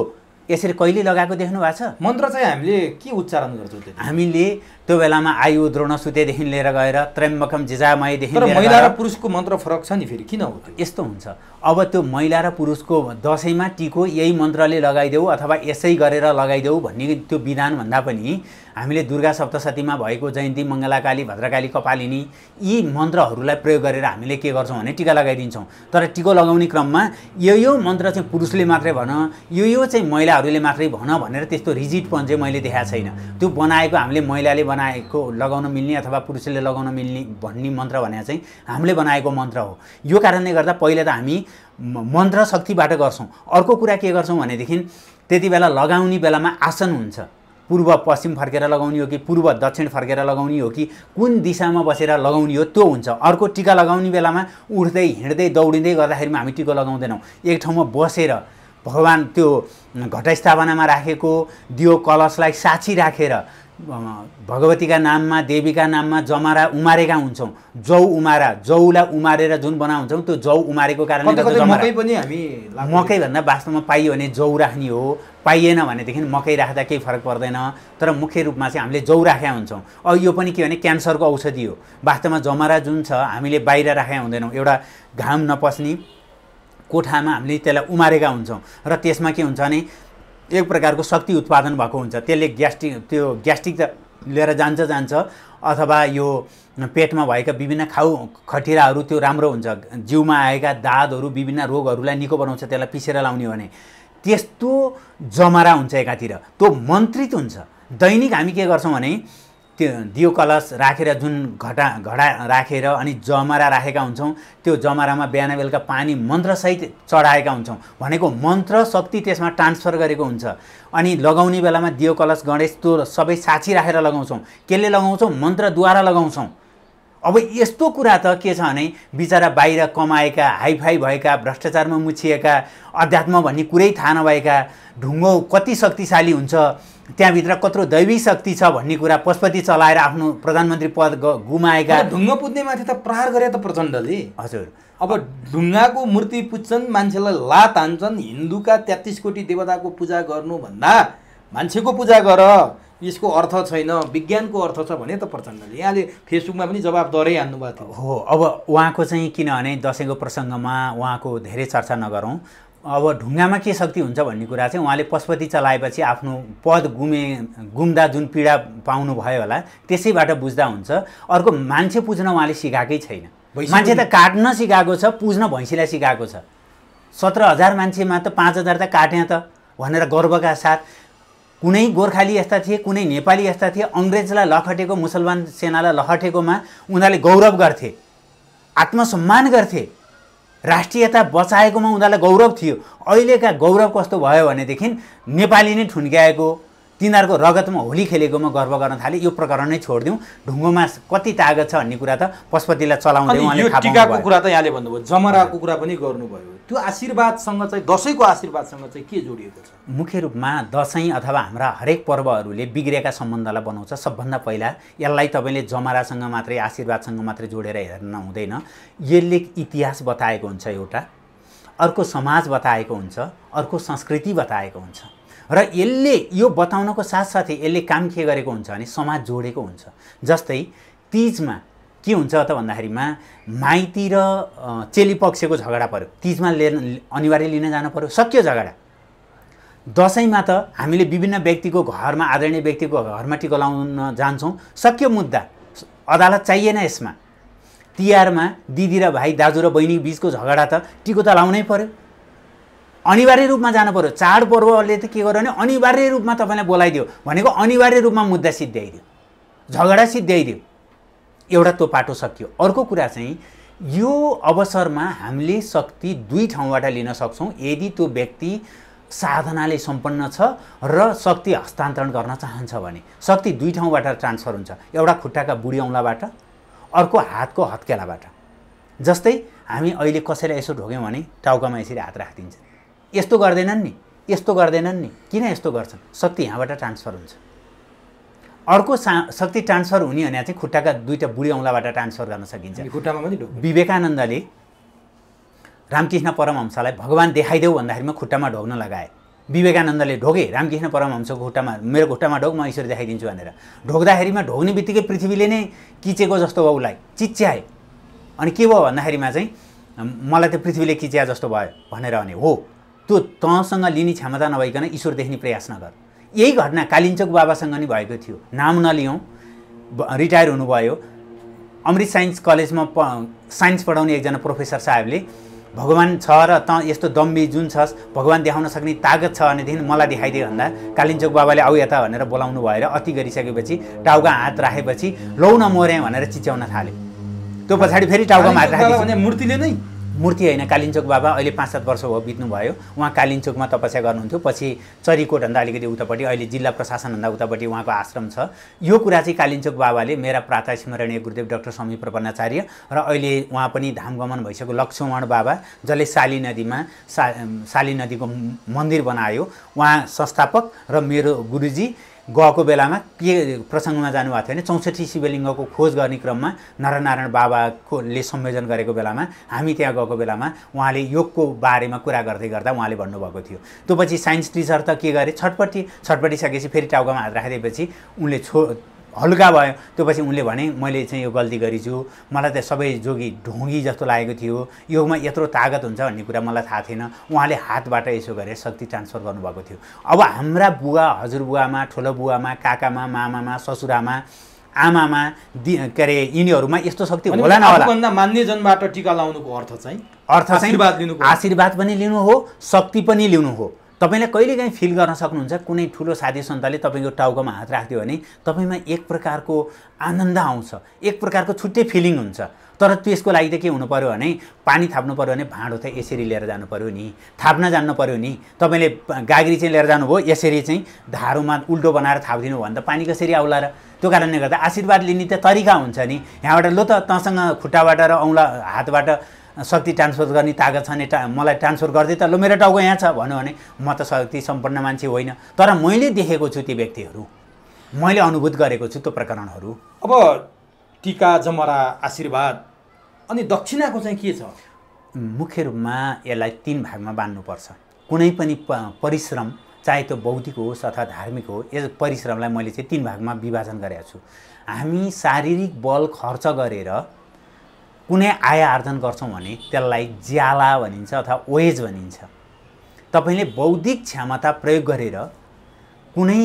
यसरी कहिले लगाएको देख्नु भएको छ मन्त्र चाहिँ हामीले के उच्चारण गर्छौँ हामीले त्यो बेलामा आयु सुतेदेखि लिएर गएर त्रेम्बकम जिजामयदेखि महिला र पुरुषको मन्त्र फरक छ नि फेरि किन हो यस्तो हुन्छ अब त्यो महिला र पुरुषको दसैँमा टिको यही मन्त्रले लगाइदेऊ अथवा यसै गरेर लगाइदेऊ भन्ने त्यो विधानभन्दा पनि हामीले दुर्गा सप्तशतीमा भएको जयन्ती मङ्गलाकाली भद्रकाली कपालिनी यी मन्त्रहरूलाई प्रयोग गरेर हामीले के गर्छौँ भने टिका लगाइदिन्छौँ तर टिको लगाउने क्रममा यो यो मन्त्र चाहिँ पुरुषले मात्रै भन यो यो चाहिँ महिलाहरूले मात्रै भन भनेर त्यस्तो रिजिटपन चाहिँ मैले देखाएको छैन त्यो बनाएको हामीले महिलाले बनाएको लगाउन मिल्ने अथवा पुरुषले लगाउन मिल्ने भन्ने मन्त्र भने चाहिँ हामीले बनाएको मन्त्र हो यो कारणले गर्दा पहिला त हामी मन्त्र शक्तिबाट गर्छौँ अर्को कुरा के गर्छौँ भनेदेखि त्यति बेला लगाउने बेलामा आसन हुन्छ पूर्व पश्चिम फर्केर लगाउने हो कि पूर्व दक्षिण फर्केर लगाउने हो कि कुन दिशामा बसेर लगाउने हो त्यो हुन्छ अर्को टिका लगाउने बेलामा उठ्दै हिँड्दै दौडिँदै गर्दाखेरिमा हामी टिको लगाउँदैनौँ एक ठाउँमा बसेर भगवान् त्यो घटस्थापनामा राखेको दियो कलशलाई साक्षी राखेर भगवतीका नाममा देवीका नाममा जमारा उमारेका हुन्छौँ जौ उमारा जौलाई उमारेर जुन बनाउँछौँ त्यो जौ उमारेको कारणले मकै पनि हामी मकैभन्दा वास्तवमा पाइयो भने जौ राख्ने हो पाइएन भनेदेखि मकै राख्दा केही फरक पर्दैन तर मुख्य रूपमा चाहिँ हामीले जौ राखेका हुन्छौँ अब यो पनि के भने क्यान्सरको औषधि हो वास्तवमा जमारा जुन छ हामीले बाहिर राखेका हुँदैनौँ एउटा घाम नपस्ने कोठामा हामीले त्यसलाई उमारेका हुन्छौँ र त्यसमा के हुन्छ भने एक प्रकारको शक्ति उत्पादन भएको हुन्छ त्यसले ग्यास्ट्रिक त्यो ग्यास्ट्रिक त लिएर जान्छ जान्छ अथवा यो पेटमा भएका विभिन्न खाउ खटिराहरू त्यो राम्रो हुन्छ जिउमा आएका दाँतहरू विभिन्न रोगहरूलाई निको बनाउँछ त्यसलाई पिसेर लाउने भने त्यस्तो जमरा हुन्छ एकातिर त्यो मन्त्रित हुन्छ दैनिक हामी के गर्छौँ भने त्यो दियो कलश राखेर जुन घटा घडा राखेर अनि जमरा राखेका हुन्छौँ त्यो जमरामा बिहान बेलुका पानी मन्त्रसहित चढाएका हुन्छौँ भनेको मन्त्र शक्ति त्यसमा ट्रान्सफर गरेको हुन्छ अनि लगाउने बेलामा दियो कलश गणेश त्यो सबै साक्षी राखेर लगाउँछौँ केले लगाउँछौँ मन्त्रद्वारा लगाउँछौँ अब यस्तो कुरा त के छ भने बिचरा बाहिर कमाएका हाइफाई भएका भ्रष्टाचारमा मुछिएका अध्यात्म भन्ने कुरै थाहा नभएका ढुङ्गो कति शक्तिशाली हुन्छ त्यहाँभित्र कत्रो दैवी शक्ति छ भन्ने कुरा पशुपति चलाएर आफ्नो प्रधानमन्त्री पद गुमाएका ढुङ्गा पुज्नेमाथि त प्रहार गरे त प्रचण्डले हजुर अब ढुङ्गाको मूर्ति पुज्छन् मान्छेलाई लात हान्छन् हिन्दूका तेत्तिस कोटी देवताको पूजा गर्नुभन्दा मान्छेको पूजा गर यसको अर्थ छैन विज्ञानको अर्थ छ भने त प्रचण्डले यहाँले फेसबुकमा पनि जवाब दराइहाल्नु भएको हो अब उहाँको चाहिँ किनभने दसैँको प्रसङ्गमा उहाँको धेरै चर्चा नगरौँ अब ढुङ्गामा के शक्ति हुन्छ भन्ने कुरा चाहिँ उहाँले पशुपति चलाएपछि आफ्नो पद गुमे गुम्दा जुन पीडा पाउनुभयो होला त्यसैबाट बुझ्दा हुन्छ अर्को मान्छे पुज्न उहाँले सिकाएकै छैन मान्छे त काट्न सिकाएको छ पुज्न भैँसीलाई सिकाएको छ सत्र हजार मान्छेमा त पाँच हजार त काट्या त भनेर गर्वका साथ कुनै गोर्खाली यस्ता थिए कुनै नेपाली यस्ता थिए अङ्ग्रेजलाई लखटेको मुसलमान सेनालाई लखटेकोमा उनीहरूले गौरव गर्थे आत्मसम्मान गर्थे राष्ट्रियता बचाएकोमा उनीहरूलाई गौरव थियो अहिलेका गौरव कस्तो भयो भनेदेखि नेपाली नै ठुन्क्याएको तिनीहरूको रगतमा होली खेलेकोमा गर्व गर्न थाले यो प्रकरण नै छोडिदिउँ ढुङ्गोमा कति तागत छ भन्ने कुरा त पशुपतिलाई चलाउँदै टिकाको कुरा त यहाँले भन्नुभयो जमराको कुरा पनि गर्नुभयो त्यो आशीर्वादसँग चाहिँ दसैँको आशीर्वादसँग चाहिँ के जोडिएको छ मुख्य रूपमा दसैँ अथवा हाम्रा हरेक पर्वहरूले बिग्रेका सम्बन्धलाई बनाउँछ सबभन्दा पहिला यसलाई तपाईँले जमरासँग मात्रै आशीर्वादसँग मात्रै जोडेर हेर्न हुँदैन यसले इतिहास बताएको हुन्छ एउटा अर्को समाज बताएको हुन्छ अर्को संस्कृति बताएको हुन्छ र यसले यो बताउनको साथसाथै यसले काम के गरेको हुन्छ भने समाज जोडेको हुन्छ जस्तै तिजमा के हुन्छ त भन्दाखेरिमा माइती र चेली पक्षको झगडा पऱ्यो तिजमा लिएर अनिवार्य लिन जानु पऱ्यो सक्यो झगडा दसैँमा त हामीले विभिन्न व्यक्तिको घरमा आदरणीय व्यक्तिको घरमा टिको लाउन जान्छौँ सक्यो मुद्दा अदालत चाहिएन यसमा तिहारमा दिदी र भाइ दाजु र बहिनी बिचको झगडा त टिको त लाउनै पऱ्यो अनिवार्य रूपमा जानु पऱ्यो चाडपर्वले त के गर्यो भने अनिवार्य रूपमा तपाईँलाई बोलाइदियो भनेको अनिवार्य रूपमा मुद्दा सिद्ध्याइदियो झगडा सिद्ध्याइदियो एउटा त्यो पाटो सकियो अर्को कुरा चाहिँ यो अवसरमा हामीले शक्ति दुई ठाउँबाट लिन सक्छौँ यदि त्यो व्यक्ति साधनाले सम्पन्न छ र शक्ति हस्तान्तरण गर्न चाहन्छ भने शक्ति दुई ठाउँबाट ट्रान्सफर हुन्छ एउटा खुट्टाका बुढी औँलाबाट अर्को हातको हत्केलाबाट जस्तै हामी अहिले कसैलाई यसो ढोग्यौँ भने टाउकामा यसरी हात राखिदिन्छ यस्तो गर्दैनन् नि यस्तो गर्दैनन् नि किन यस्तो गर्छन् शक्ति यहाँबाट ट्रान्सफर हुन्छ अर्को सा शक्ति ट्रान्सफर हुने भने चाहिँ खुट्टाका दुईवटा बुढी औँलाबाट ट्रान्सफर गर्न सकिन्छ खुट्टामा पनि विवेकानन्दले रामकृष्ण परमहंसलाई भगवान् देखाइदेऊ म खुट्टामा ढोग्न लगाए विवेकानन्दले ढोगे रामकृष्ण परमहंसको खुट्टामा मेरो खुट्टामा ढोग म ईश्वर देखाइदिन्छु भनेर ढोग्दाखेरिमा ढोग्ने बित्तिकै पृथ्वीले नै किचेको जस्तो भयो उसलाई चिच्याए अनि के भयो भन्दाखेरिमा चाहिँ मलाई त पृथ्वीले किच्या जस्तो भयो भनेर भने हो त्यो तँसँग लिने क्षमता नभइकन ईश्वर देख्ने प्रयास नगर यही घटना कालिन्चोक बाबासँग नि भएको थियो नाम नलिउँ रिटायर हुनुभयो अमृत साइन्स कलेजमा प साइन्स पढाउने एकजना प्रोफेसर साहेबले भगवान् छ र त यस्तो दम्बी जुन छ भगवान् देखाउन सक्ने तागत छ भनेदेखि मलाई देखाइदियो भन्दा कालिन्चोक बाबाले आऊ यता भनेर बोलाउनु भएर अति गरिसकेपछि टाउका हात राखेपछि लौ न मोर्याएँ भनेर चिच्याउन थाल्यो त्यो पछाडि फेरि टाउकामा हात राखेको मूर्तिले नै मूर्ति होइन कालिन्चोक बाबा अहिले पाँच सात वर्ष हो बित्नुभयो उहाँ कालिन्चोकमा तपस्या गर्नुहुन्थ्यो पछि चरीकोटभन्दा अलिकति उतापट्टि अहिले जिल्ला प्रशासनभन्दा उतापट्टि उहाँको आश्रम छ यो कुरा चाहिँ कालिन्चोक बाबाले मेरा प्रात स्मरणीय गुरुदेव डाक्टर स्वामी प्रपन्नाचार्य र अहिले उहाँ पनि धामगमन भइसक्यो लक्ष्मण बाबा जसले साली नदीमा सा साली नदीको मन्दिर बनायो उहाँ संस्थापक र मेरो गुरुजी गएको बेलामा के प्रसङ्गमा जानुभएको थियो भने चौसठी शिवलिङ्गको खोज गर्ने क्रममा नरनारायण बाबाकोले संयोजन गरेको बेलामा हामी त्यहाँ गएको बेलामा उहाँले योगको बारेमा कुरा गर्दै गर्दा उहाँले भन्नुभएको थियो त्यो पछि साइन्स टिचर त के गरे छटपट्टि सकेपछि फेरि टाउकोमा हात राखिदिएपछि उनले छो हल्का भयो त्यो पछि उनले भने मैले चाहिँ यो गल्ती गरेछु मलाई त सबै जोगी ढुङ्गी जस्तो लागेको थियो योगमा यत्रो तागत हुन्छ भन्ने कुरा मलाई थाहा थिएन उहाँले हातबाट यसो गरेर शक्ति ट्रान्सफर गर्नुभएको थियो अब हाम्रा बुवा हजुरबुवामा ठुलो बुवामा काकामा मामामा ससुरामा आमामा दि के अरे यिनीहरूमा यस्तो शक्ति होला नभन्दा मान्यजनबाट टिका लाउनुको अर्थ चाहिँ अर्थ चाहिँ आशीर्वाद लिनु आशीर्वाद पनि लिनु हो शक्ति पनि लिनु हो तपाईँलाई कहिलेकाहीँ फिल गर्न सक्नुहुन्छ कुनै ठुलो साथी सन्ताले तपाईँको टाउकोमा हात राखिदियो भने तपाईँमा एक प्रकारको आनन्द आउँछ एक प्रकारको छुट्टै फिलिङ हुन्छ तर त्यसको लागि त के हुनु पऱ्यो भने पानी थाप्नु पऱ्यो भने भाँडो त यसरी लिएर जानु पऱ्यो नि थाप्न जान्नु पऱ्यो नि तपाईँले गाग्री चाहिँ लिएर जानुभयो यसरी चाहिँ धारोमा उल्टो बनाएर थापिदिनु भयो भने त पानी कसरी आउला र त्यो कारणले गर्दा आशीर्वाद लिने त तरिका हुन्छ नि यहाँबाट लो त तँसँग खुट्टाबाट र औँला हातबाट शक्ति ट्रान्सफर गर्ने तागत छ नि टा मलाई ट्रान्सफर गरिदिए त ल मेरो टाउको यहाँ छ भन्यो भने म त शक्ति सम्पन्न मान्छे होइन तर मैले देखेको छु ती व्यक्तिहरू मैले अनुभूत गरेको छु त्यो प्रकरणहरू अब टिका जमरा आशीर्वाद अनि दक्षिणाको चाहिँ के छ मुख्य रूपमा यसलाई तिन भागमा बाँध्नुपर्छ कुनै पनि परिश्रम चाहे त्यो बौद्धिक होस् अथवा धार्मिक हो यस परिश्रमलाई मैले चाहिँ तिन भागमा विभाजन गरेको छु हामी शारीरिक बल खर्च गरेर कुनै आय आर्जन गर्छौँ भने त्यसलाई ज्याला भनिन्छ अथवा वेज भनिन्छ तपाईँले बौद्धिक क्षमता प्रयोग गरेर कुनै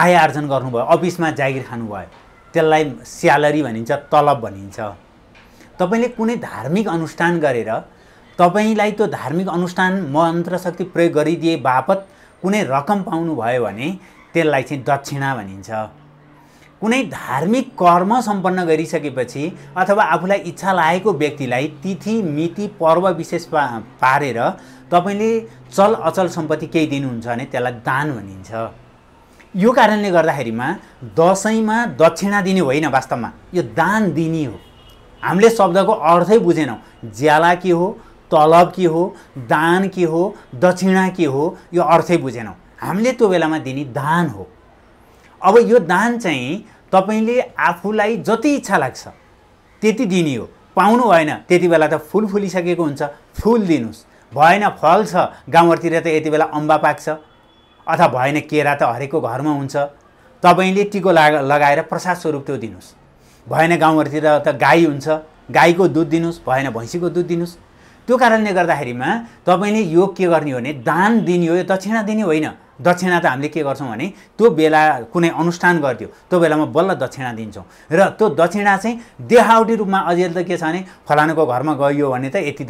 आय आर्जन गर्नुभयो अफिसमा जागिर खानुभयो त्यसलाई स्यालेरी भनिन्छ तलब भनिन्छ तपाईँले कुनै धार्मिक अनुष्ठान गरेर तपाईँलाई त्यो धार्मिक अनुष्ठान मन्त्रशक्ति प्रयोग गरिदिए बापत कुनै रकम पाउनुभयो भने त्यसलाई चाहिँ दक्षिणा भनिन्छ कुनै धार्मिक कर्म सम्पन्न गरिसकेपछि अथवा आफूलाई इच्छा लागेको व्यक्तिलाई तिथि मिति पर्व विशेष पा पारेर तपाईँले चल अचल सम्पत्ति केही दिनुहुन्छ भने त्यसलाई दान भनिन्छ यो कारणले गर्दाखेरिमा दसैँमा दक्षिणा दिने होइन वास्तवमा यो दान दिने हो हामीले शब्दको अर्थै बुझेनौँ ज्याला के हो तलब के हो दान के हो दक्षिणा के हो यो अर्थै बुझेनौँ हामीले त्यो बेलामा दिने दान हो अब यो दान चाहिँ तपाईँले आफूलाई जति इच्छा लाग्छ त्यति दिने हो पाउनु भएन त्यति बेला त फुल फुलिसकेको हुन्छ फुल दिनुहोस् भएन फल छ गाउँघरतिर त यति बेला अम्बा पाक्छ अथवा भएन केरा त हरेकको घरमा हुन्छ तपाईँले टिको लाग लगाएर प्रसाद स्वरूप त्यो दिनुहोस् भएन गाउँघरतिर त गाई हुन्छ गाईको दुध दिनुहोस् भएन भैँसीको दुध दिनुहोस् त्यो कारणले गर्दाखेरिमा तपाईँले यो के गर्ने हो भने दान दिने हो यो दक्षिणा दिने होइन दक्षिणा त हामीले के गर्छौँ भने त्यो बेला कुनै अनुष्ठान गरिदियो त्यो बेलामा बल्ल दक्षिणा दिन्छौँ र त्यो दक्षिणा चाहिँ देहावटी रूपमा अझै त के छ भने फलानुको घरमा गइयो भने त यति